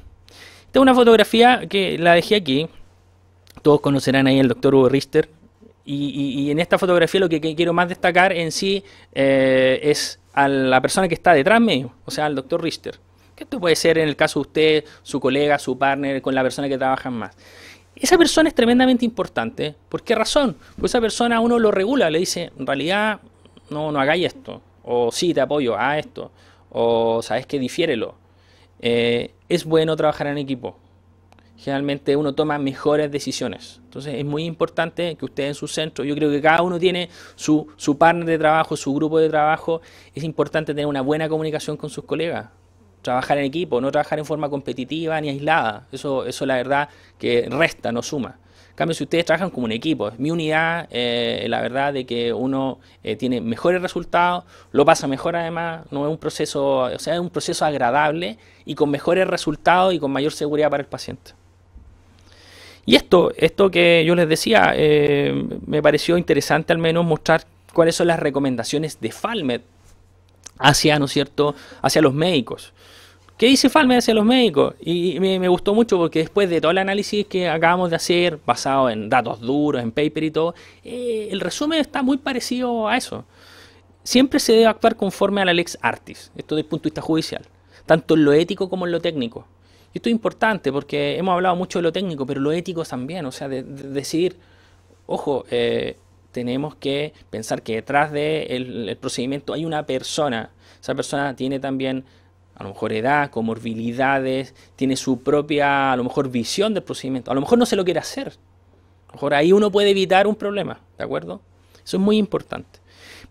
Esta es una fotografía que la dejé aquí todos conocerán ahí al doctor Hugo Richter. Y, en esta fotografía lo que, quiero más destacar en sí eh, es a la persona que está detrás mío, o sea, al doctor Richter. Que esto puede ser en el caso de usted, su colega, su partner, con la persona que trabaja más. Esa persona es tremendamente importante. ¿Por qué razón? Pues esa persona uno lo regula, le dice, en realidad, no, no hagáis esto. O sí, te apoyo a esto. O sabes que difiérelo. Eh, es bueno trabajar en equipo generalmente uno toma mejores decisiones. Entonces es muy importante que ustedes en su centro, yo creo que cada uno tiene su, partner de trabajo, su grupo de trabajo, es importante tener una buena comunicación con sus colegas, trabajar en equipo, no trabajar en forma competitiva ni aislada, eso, eso la verdad que resta, no suma. En cambio, si ustedes trabajan como un equipo, es mi unidad, eh, la verdad de que uno eh, tiene mejores resultados, lo pasa mejor además, no es un proceso, o sea, es un proceso agradable y con mejores resultados y con mayor seguridad para el paciente. Y esto, esto que yo les decía, eh, me pareció interesante al menos mostrar cuáles son las recomendaciones de Falmed hacia, ¿no es cierto?, hacia los médicos. ¿Qué dice Falmed hacia los médicos? Y me, gustó mucho porque después de todo el análisis que acabamos de hacer, basado en datos duros, en paper y todo, eh, el resumen está muy parecido a eso. Siempre se debe actuar conforme a la lex artis, esto desde el punto de vista judicial, tanto en lo ético como en lo técnico. Y esto es importante porque hemos hablado mucho de lo técnico, pero lo ético también, o sea, de, ojo, eh, tenemos que pensar que detrás del de el procedimiento hay una persona, esa persona tiene también a lo mejor edad, comorbilidades, tiene su propia, a lo mejor, visión del procedimiento, a lo mejor no se lo quiere hacer, a lo mejor ahí uno puede evitar un problema, ¿de acuerdo? Eso es muy importante.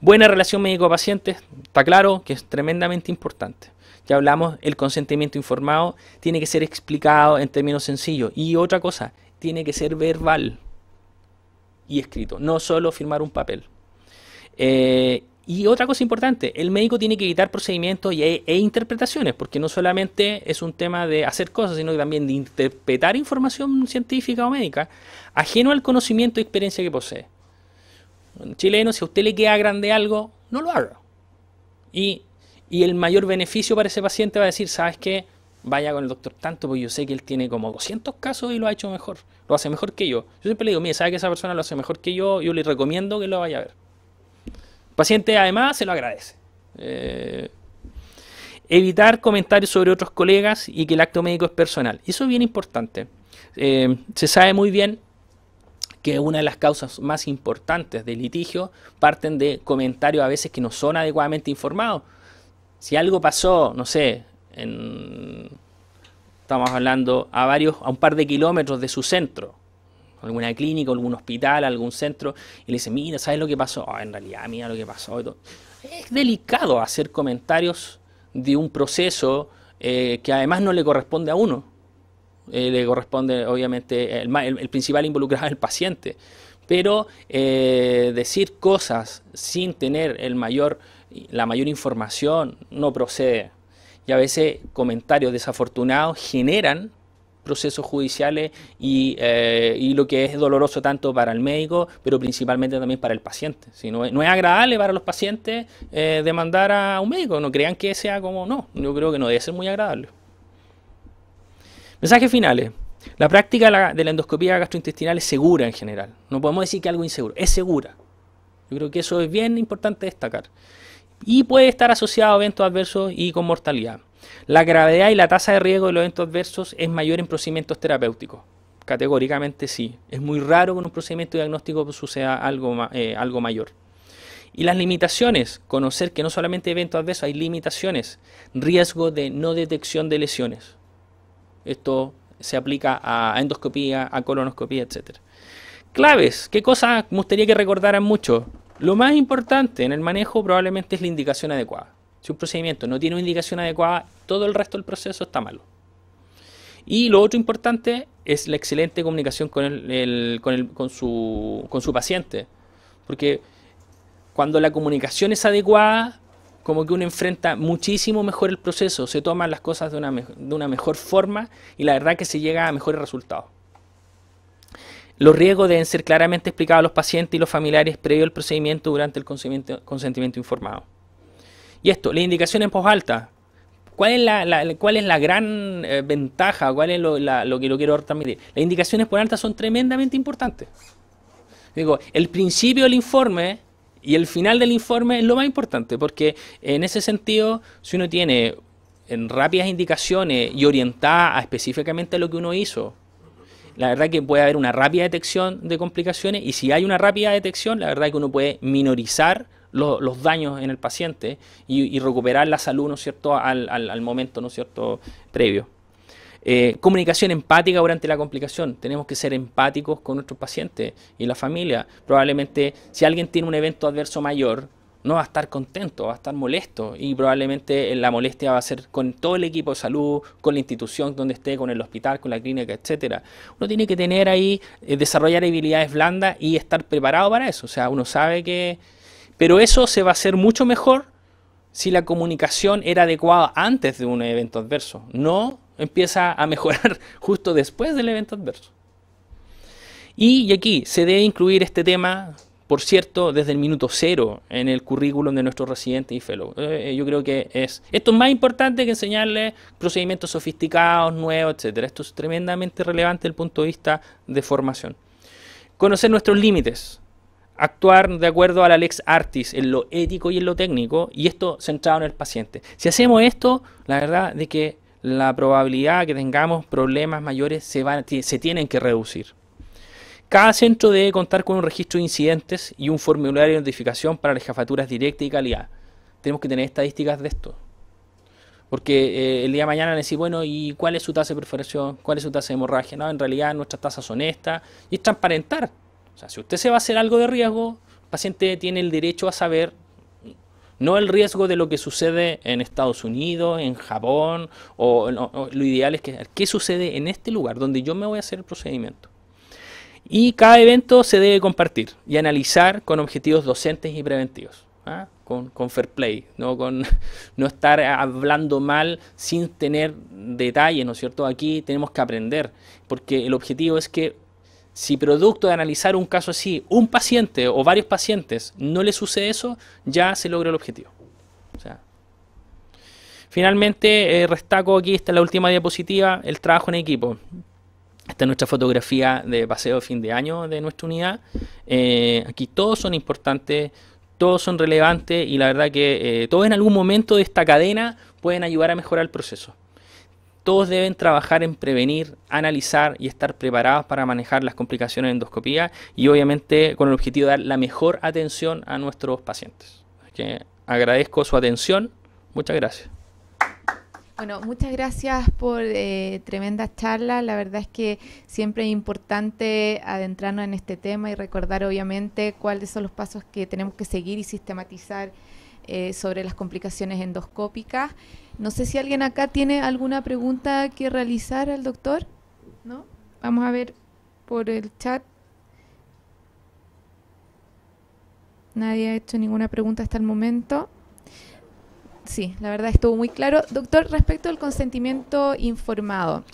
Buena relación médico-paciente, está claro que es tremendamente importante ya hablamos, el consentimiento informado tiene que ser explicado en términos sencillos. Y otra cosa, tiene que ser verbal y escrito, no solo firmar un papel. Eh, y otra cosa importante, el médico tiene que evitar procedimientos e, e, interpretaciones, porque no solamente es un tema de hacer cosas, sino también de interpretar información científica o médica ajeno al conocimiento y experiencia que posee. Un chileno, si a usted le queda grande algo, no lo haga. Y y el mayor beneficio para ese paciente va a decir, ¿sabes qué? Vaya con el doctor tanto, porque yo sé que él tiene como 200 casos y lo ha hecho mejor, lo hace mejor que yo. Yo siempre le digo, mire, ¿sabe que esa persona lo hace mejor que yo? Yo le recomiendo que lo vaya a ver. El paciente además se lo agradece. Eh, evitar comentarios sobre otros colegas y que el acto médico es personal. Eso es bien importante. Eh, se sabe muy bien que una de las causas más importantes del litigio parten de comentarios a veces que no son adecuadamente informados. Si algo pasó, no sé, en, estamos hablando a varios, a un par de kilómetros de su centro, alguna clínica, algún hospital, algún centro, y le dice, mira, ¿sabes lo que pasó? Oh, en realidad, mira lo que pasó. todo. Es delicado hacer comentarios de un proceso eh, que además no le corresponde a uno. Eh, le corresponde, obviamente, el, principal involucrado es el paciente. Pero eh, decir cosas sin tener el mayor la mayor información no procede. Y a veces comentarios desafortunados generan procesos judiciales eh, y, lo que es doloroso tanto para el médico, pero principalmente también para el paciente. Si no, es, agradable para los pacientes eh, demandar a un médico, no crean que sea como no, yo creo que no debe ser muy agradable. Mensajes finales. La práctica de la, endoscopia endoscopía gastrointestinal es segura en general. No podemos decir que algo inseguro, es segura. Yo creo que eso es bien importante destacar y puede estar asociado a eventos adversos y con mortalidad. La gravedad y la tasa de riesgo de los eventos adversos es mayor en procedimientos terapéuticos. Categóricamente sí. Es muy raro que en un procedimiento diagnóstico suceda algo, eh, algo mayor. Y las limitaciones, conocer que no solamente eventos adversos, hay limitaciones. Riesgo de no detección de lesiones. Esto se aplica a endoscopía, a colonoscopía, etc. Claves, ¿qué cosas me gustaría que recordaran mucho? Lo más importante en el manejo probablemente es la indicación adecuada. Si un procedimiento no tiene una indicación adecuada, todo el resto del proceso está malo. Y lo otro importante es la excelente comunicación con, el, con, el, con, su, con su paciente. Porque cuando la comunicación es adecuada, como que uno enfrenta muchísimo mejor el proceso, se toman las cosas de una, de una mejor forma y la verdad que se llega a mejores resultados. Los riesgos deben ser claramente explicados a los pacientes y los familiares previo al procedimiento durante el consentimiento, informado. Y esto, las indicaciones en voz alta. ¿Cuál es la, cuál es la gran eh, ventaja? ¿Cuál es lo, que lo quiero transmitir? Las indicaciones por alta son tremendamente importantes. Digo, el principio del informe y el final del informe es lo más importante, porque en ese sentido, si uno tiene en rápidas indicaciones y orientada específicamente a lo que uno hizo, la verdad que puede haber una rápida detección de complicaciones y si hay una rápida detección, la verdad que uno puede minorizar los, daños en el paciente y, recuperar la salud, ¿no es cierto?, al, al, momento, ¿no cierto?, previo. Eh, comunicación empática durante la complicación. Tenemos que ser empáticos con nuestros pacientes y la familia. Probablemente si alguien tiene un evento adverso mayor, no va a estar contento, va a estar molesto y probablemente la molestia va a ser con todo el equipo de salud, con la institución donde esté, con el hospital, con la clínica, etcétera. Uno tiene que tener ahí eh, desarrollar habilidades blandas y estar preparado para eso, o sea, uno sabe que pero eso se va a hacer mucho mejor si la comunicación era adecuada antes de un evento adverso, no empieza a mejorar justo después del evento adverso. y aquí se debe incluir este tema por cierto, desde el minuto cero en el currículum de nuestros residentes y fellows. Eh, eh, yo creo que es esto es más importante que enseñarles procedimientos sofisticados, nuevos, etcétera. Esto es tremendamente relevante desde el punto de vista de formación. Conocer nuestros límites, actuar de acuerdo a la lex artis en lo ético y en lo técnico, y esto centrado en el paciente. Si hacemos esto, la verdad de que la probabilidad de que tengamos problemas mayores se, van, se tienen que reducir. Cada centro debe contar con un registro de incidentes y un formulario de notificación para las jefaturas directas y calidad. Tenemos que tener estadísticas de esto. Porque eh, el día de mañana le bueno, ¿y cuál es su tasa de perforación? ¿Cuál es su tasa de hemorragia? No, en realidad nuestras tasas son estas. Y es transparentar. O sea, si usted se va a hacer algo de riesgo, el paciente tiene el derecho a saber no el riesgo de lo que sucede en Estados Unidos, en Japón, o, lo ideal es que qué sucede en este lugar donde yo me voy a hacer el procedimiento. Y cada evento se debe compartir y analizar con objetivos docentes y preventivos. ¿ah? Con, fair play, no con no estar hablando mal sin tener detalles, ¿no es cierto? Aquí tenemos que aprender, porque el objetivo es que si producto de analizar un caso así, un paciente o varios pacientes no le sucede eso, ya se logra el objetivo. finalmente, eh, restaco aquí, esta es la última diapositiva, el trabajo en equipo. Esta es nuestra fotografía de paseo de fin de año de nuestra unidad. Eh, aquí todos son importantes, todos son relevantes y la verdad que eh, todos en algún momento de esta cadena pueden ayudar a mejorar el proceso. Todos deben trabajar en prevenir, analizar y estar preparados para manejar las complicaciones de endoscopía y obviamente con el objetivo de dar la mejor atención a nuestros pacientes. que agradezco su atención. Muchas gracias. Bueno, muchas gracias por eh, tremenda charla. La verdad es que siempre es importante adentrarnos en este tema y recordar obviamente cuáles son los pasos que tenemos que seguir y sistematizar eh, sobre las complicaciones endoscópicas. No sé si alguien acá tiene alguna pregunta que realizar al doctor. ¿No? Vamos a ver por el chat. Nadie ha hecho ninguna pregunta hasta el momento. Sí, la verdad estuvo muy claro. Doctor, respecto al consentimiento informado.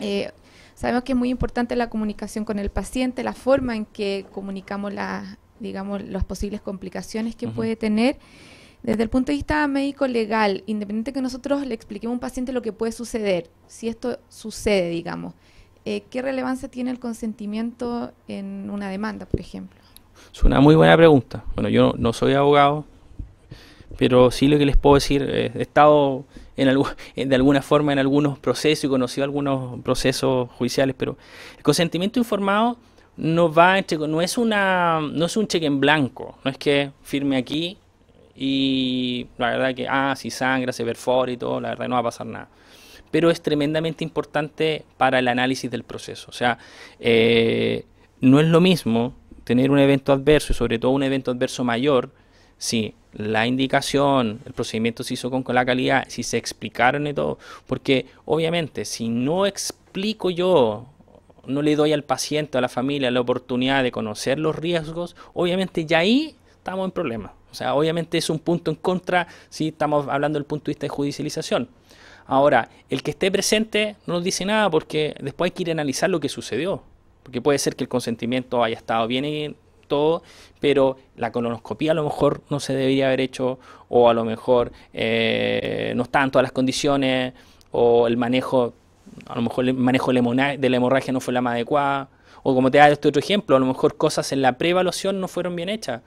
Eh, sabemos que es muy importante la comunicación con el paciente, la forma en que comunicamos las, digamos, las posibles complicaciones que puede tener. Desde el punto de vista médico-legal, independiente que nosotros le expliquemos a un paciente lo que puede suceder, si esto sucede, digamos, eh, ¿qué relevancia tiene el consentimiento en una demanda, por ejemplo? Es una muy buena pregunta. Bueno, yo no soy abogado, pero sí lo que les puedo decir, eh, he estado en de alguna forma en algunos procesos y conocido algunos procesos judiciales, pero el consentimiento informado no va no es una no es un cheque en blanco, no es que firme aquí y la verdad que ah, si sangra, se perfora y todo, la verdad no va a pasar nada. Pero es tremendamente importante para el análisis del proceso. O sea, eh, no es lo mismo tener un evento adverso y sobre todo un evento adverso mayor si la indicación, el procedimiento se hizo con, la calidad, si se explicaron y todo, porque obviamente si no explico yo no le doy al paciente, a la familia, la oportunidad de conocer los riesgos, obviamente ya ahí estamos en problemas. O sea, obviamente es un punto en contra si estamos hablando del punto de vista de judicialización. Ahora, el que esté presente no nos dice nada porque después hay que ir a analizar lo que sucedió. Porque puede ser que el consentimiento haya estado bien pero la colonoscopia a lo mejor no se debería haber hecho o a lo mejor eh, no están todas las condiciones o el manejo, a lo mejor el manejo de la hemorragia no fue la más adecuada. O como te da este otro ejemplo, a lo mejor cosas en la preevaluación no fueron bien hechas.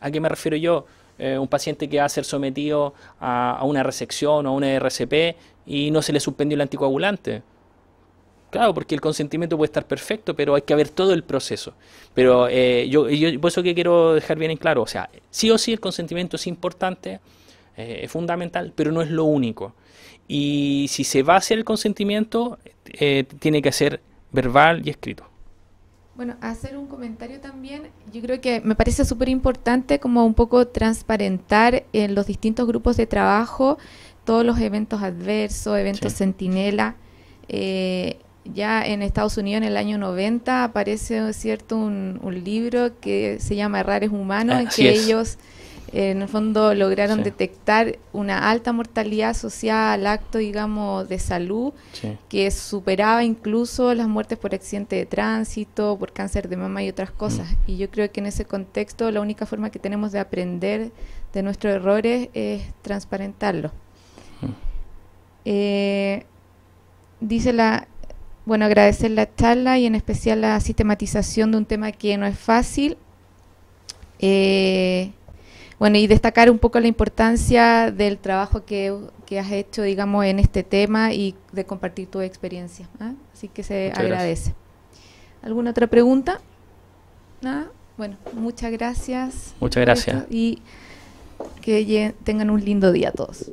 ¿A qué me refiero yo? Eh, un paciente que va a ser sometido a, a una resección o a una RCP y no se le suspendió el anticoagulante Claro, porque el consentimiento puede estar perfecto, pero hay que ver todo el proceso. Pero eh, yo, por eso que quiero dejar bien en claro, o sea, sí o sí el consentimiento es importante, eh, es fundamental, pero no es lo único. Y si se va a hacer el consentimiento, eh, tiene que ser verbal y escrito. Bueno, hacer un comentario también, yo creo que me parece súper importante como un poco transparentar en los distintos grupos de trabajo todos los eventos adversos, eventos sentinela, centinela. Eh, ya en Estados Unidos en el año 90 aparece cierto un, libro que se llama Errares Humanos, en ah, que ellos eh, en el fondo lograron detectar una alta mortalidad asociada al acto, digamos, de salud, que superaba incluso las muertes por accidente de tránsito, por cáncer de mama y otras cosas. Mm. Y yo creo que en ese contexto la única forma que tenemos de aprender de nuestros errores es transparentarlo. Mm. Eh, dice la bueno, agradecer la charla y en especial la sistematización de un tema que no es fácil. Eh, bueno, y destacar un poco la importancia del trabajo que, has hecho, digamos, en este tema y de compartir tu experiencia. ¿ah? Así que se agradece. ¿Alguna otra pregunta? Nada. Bueno, muchas gracias. Muchas gracias. Y que tengan un lindo día todos.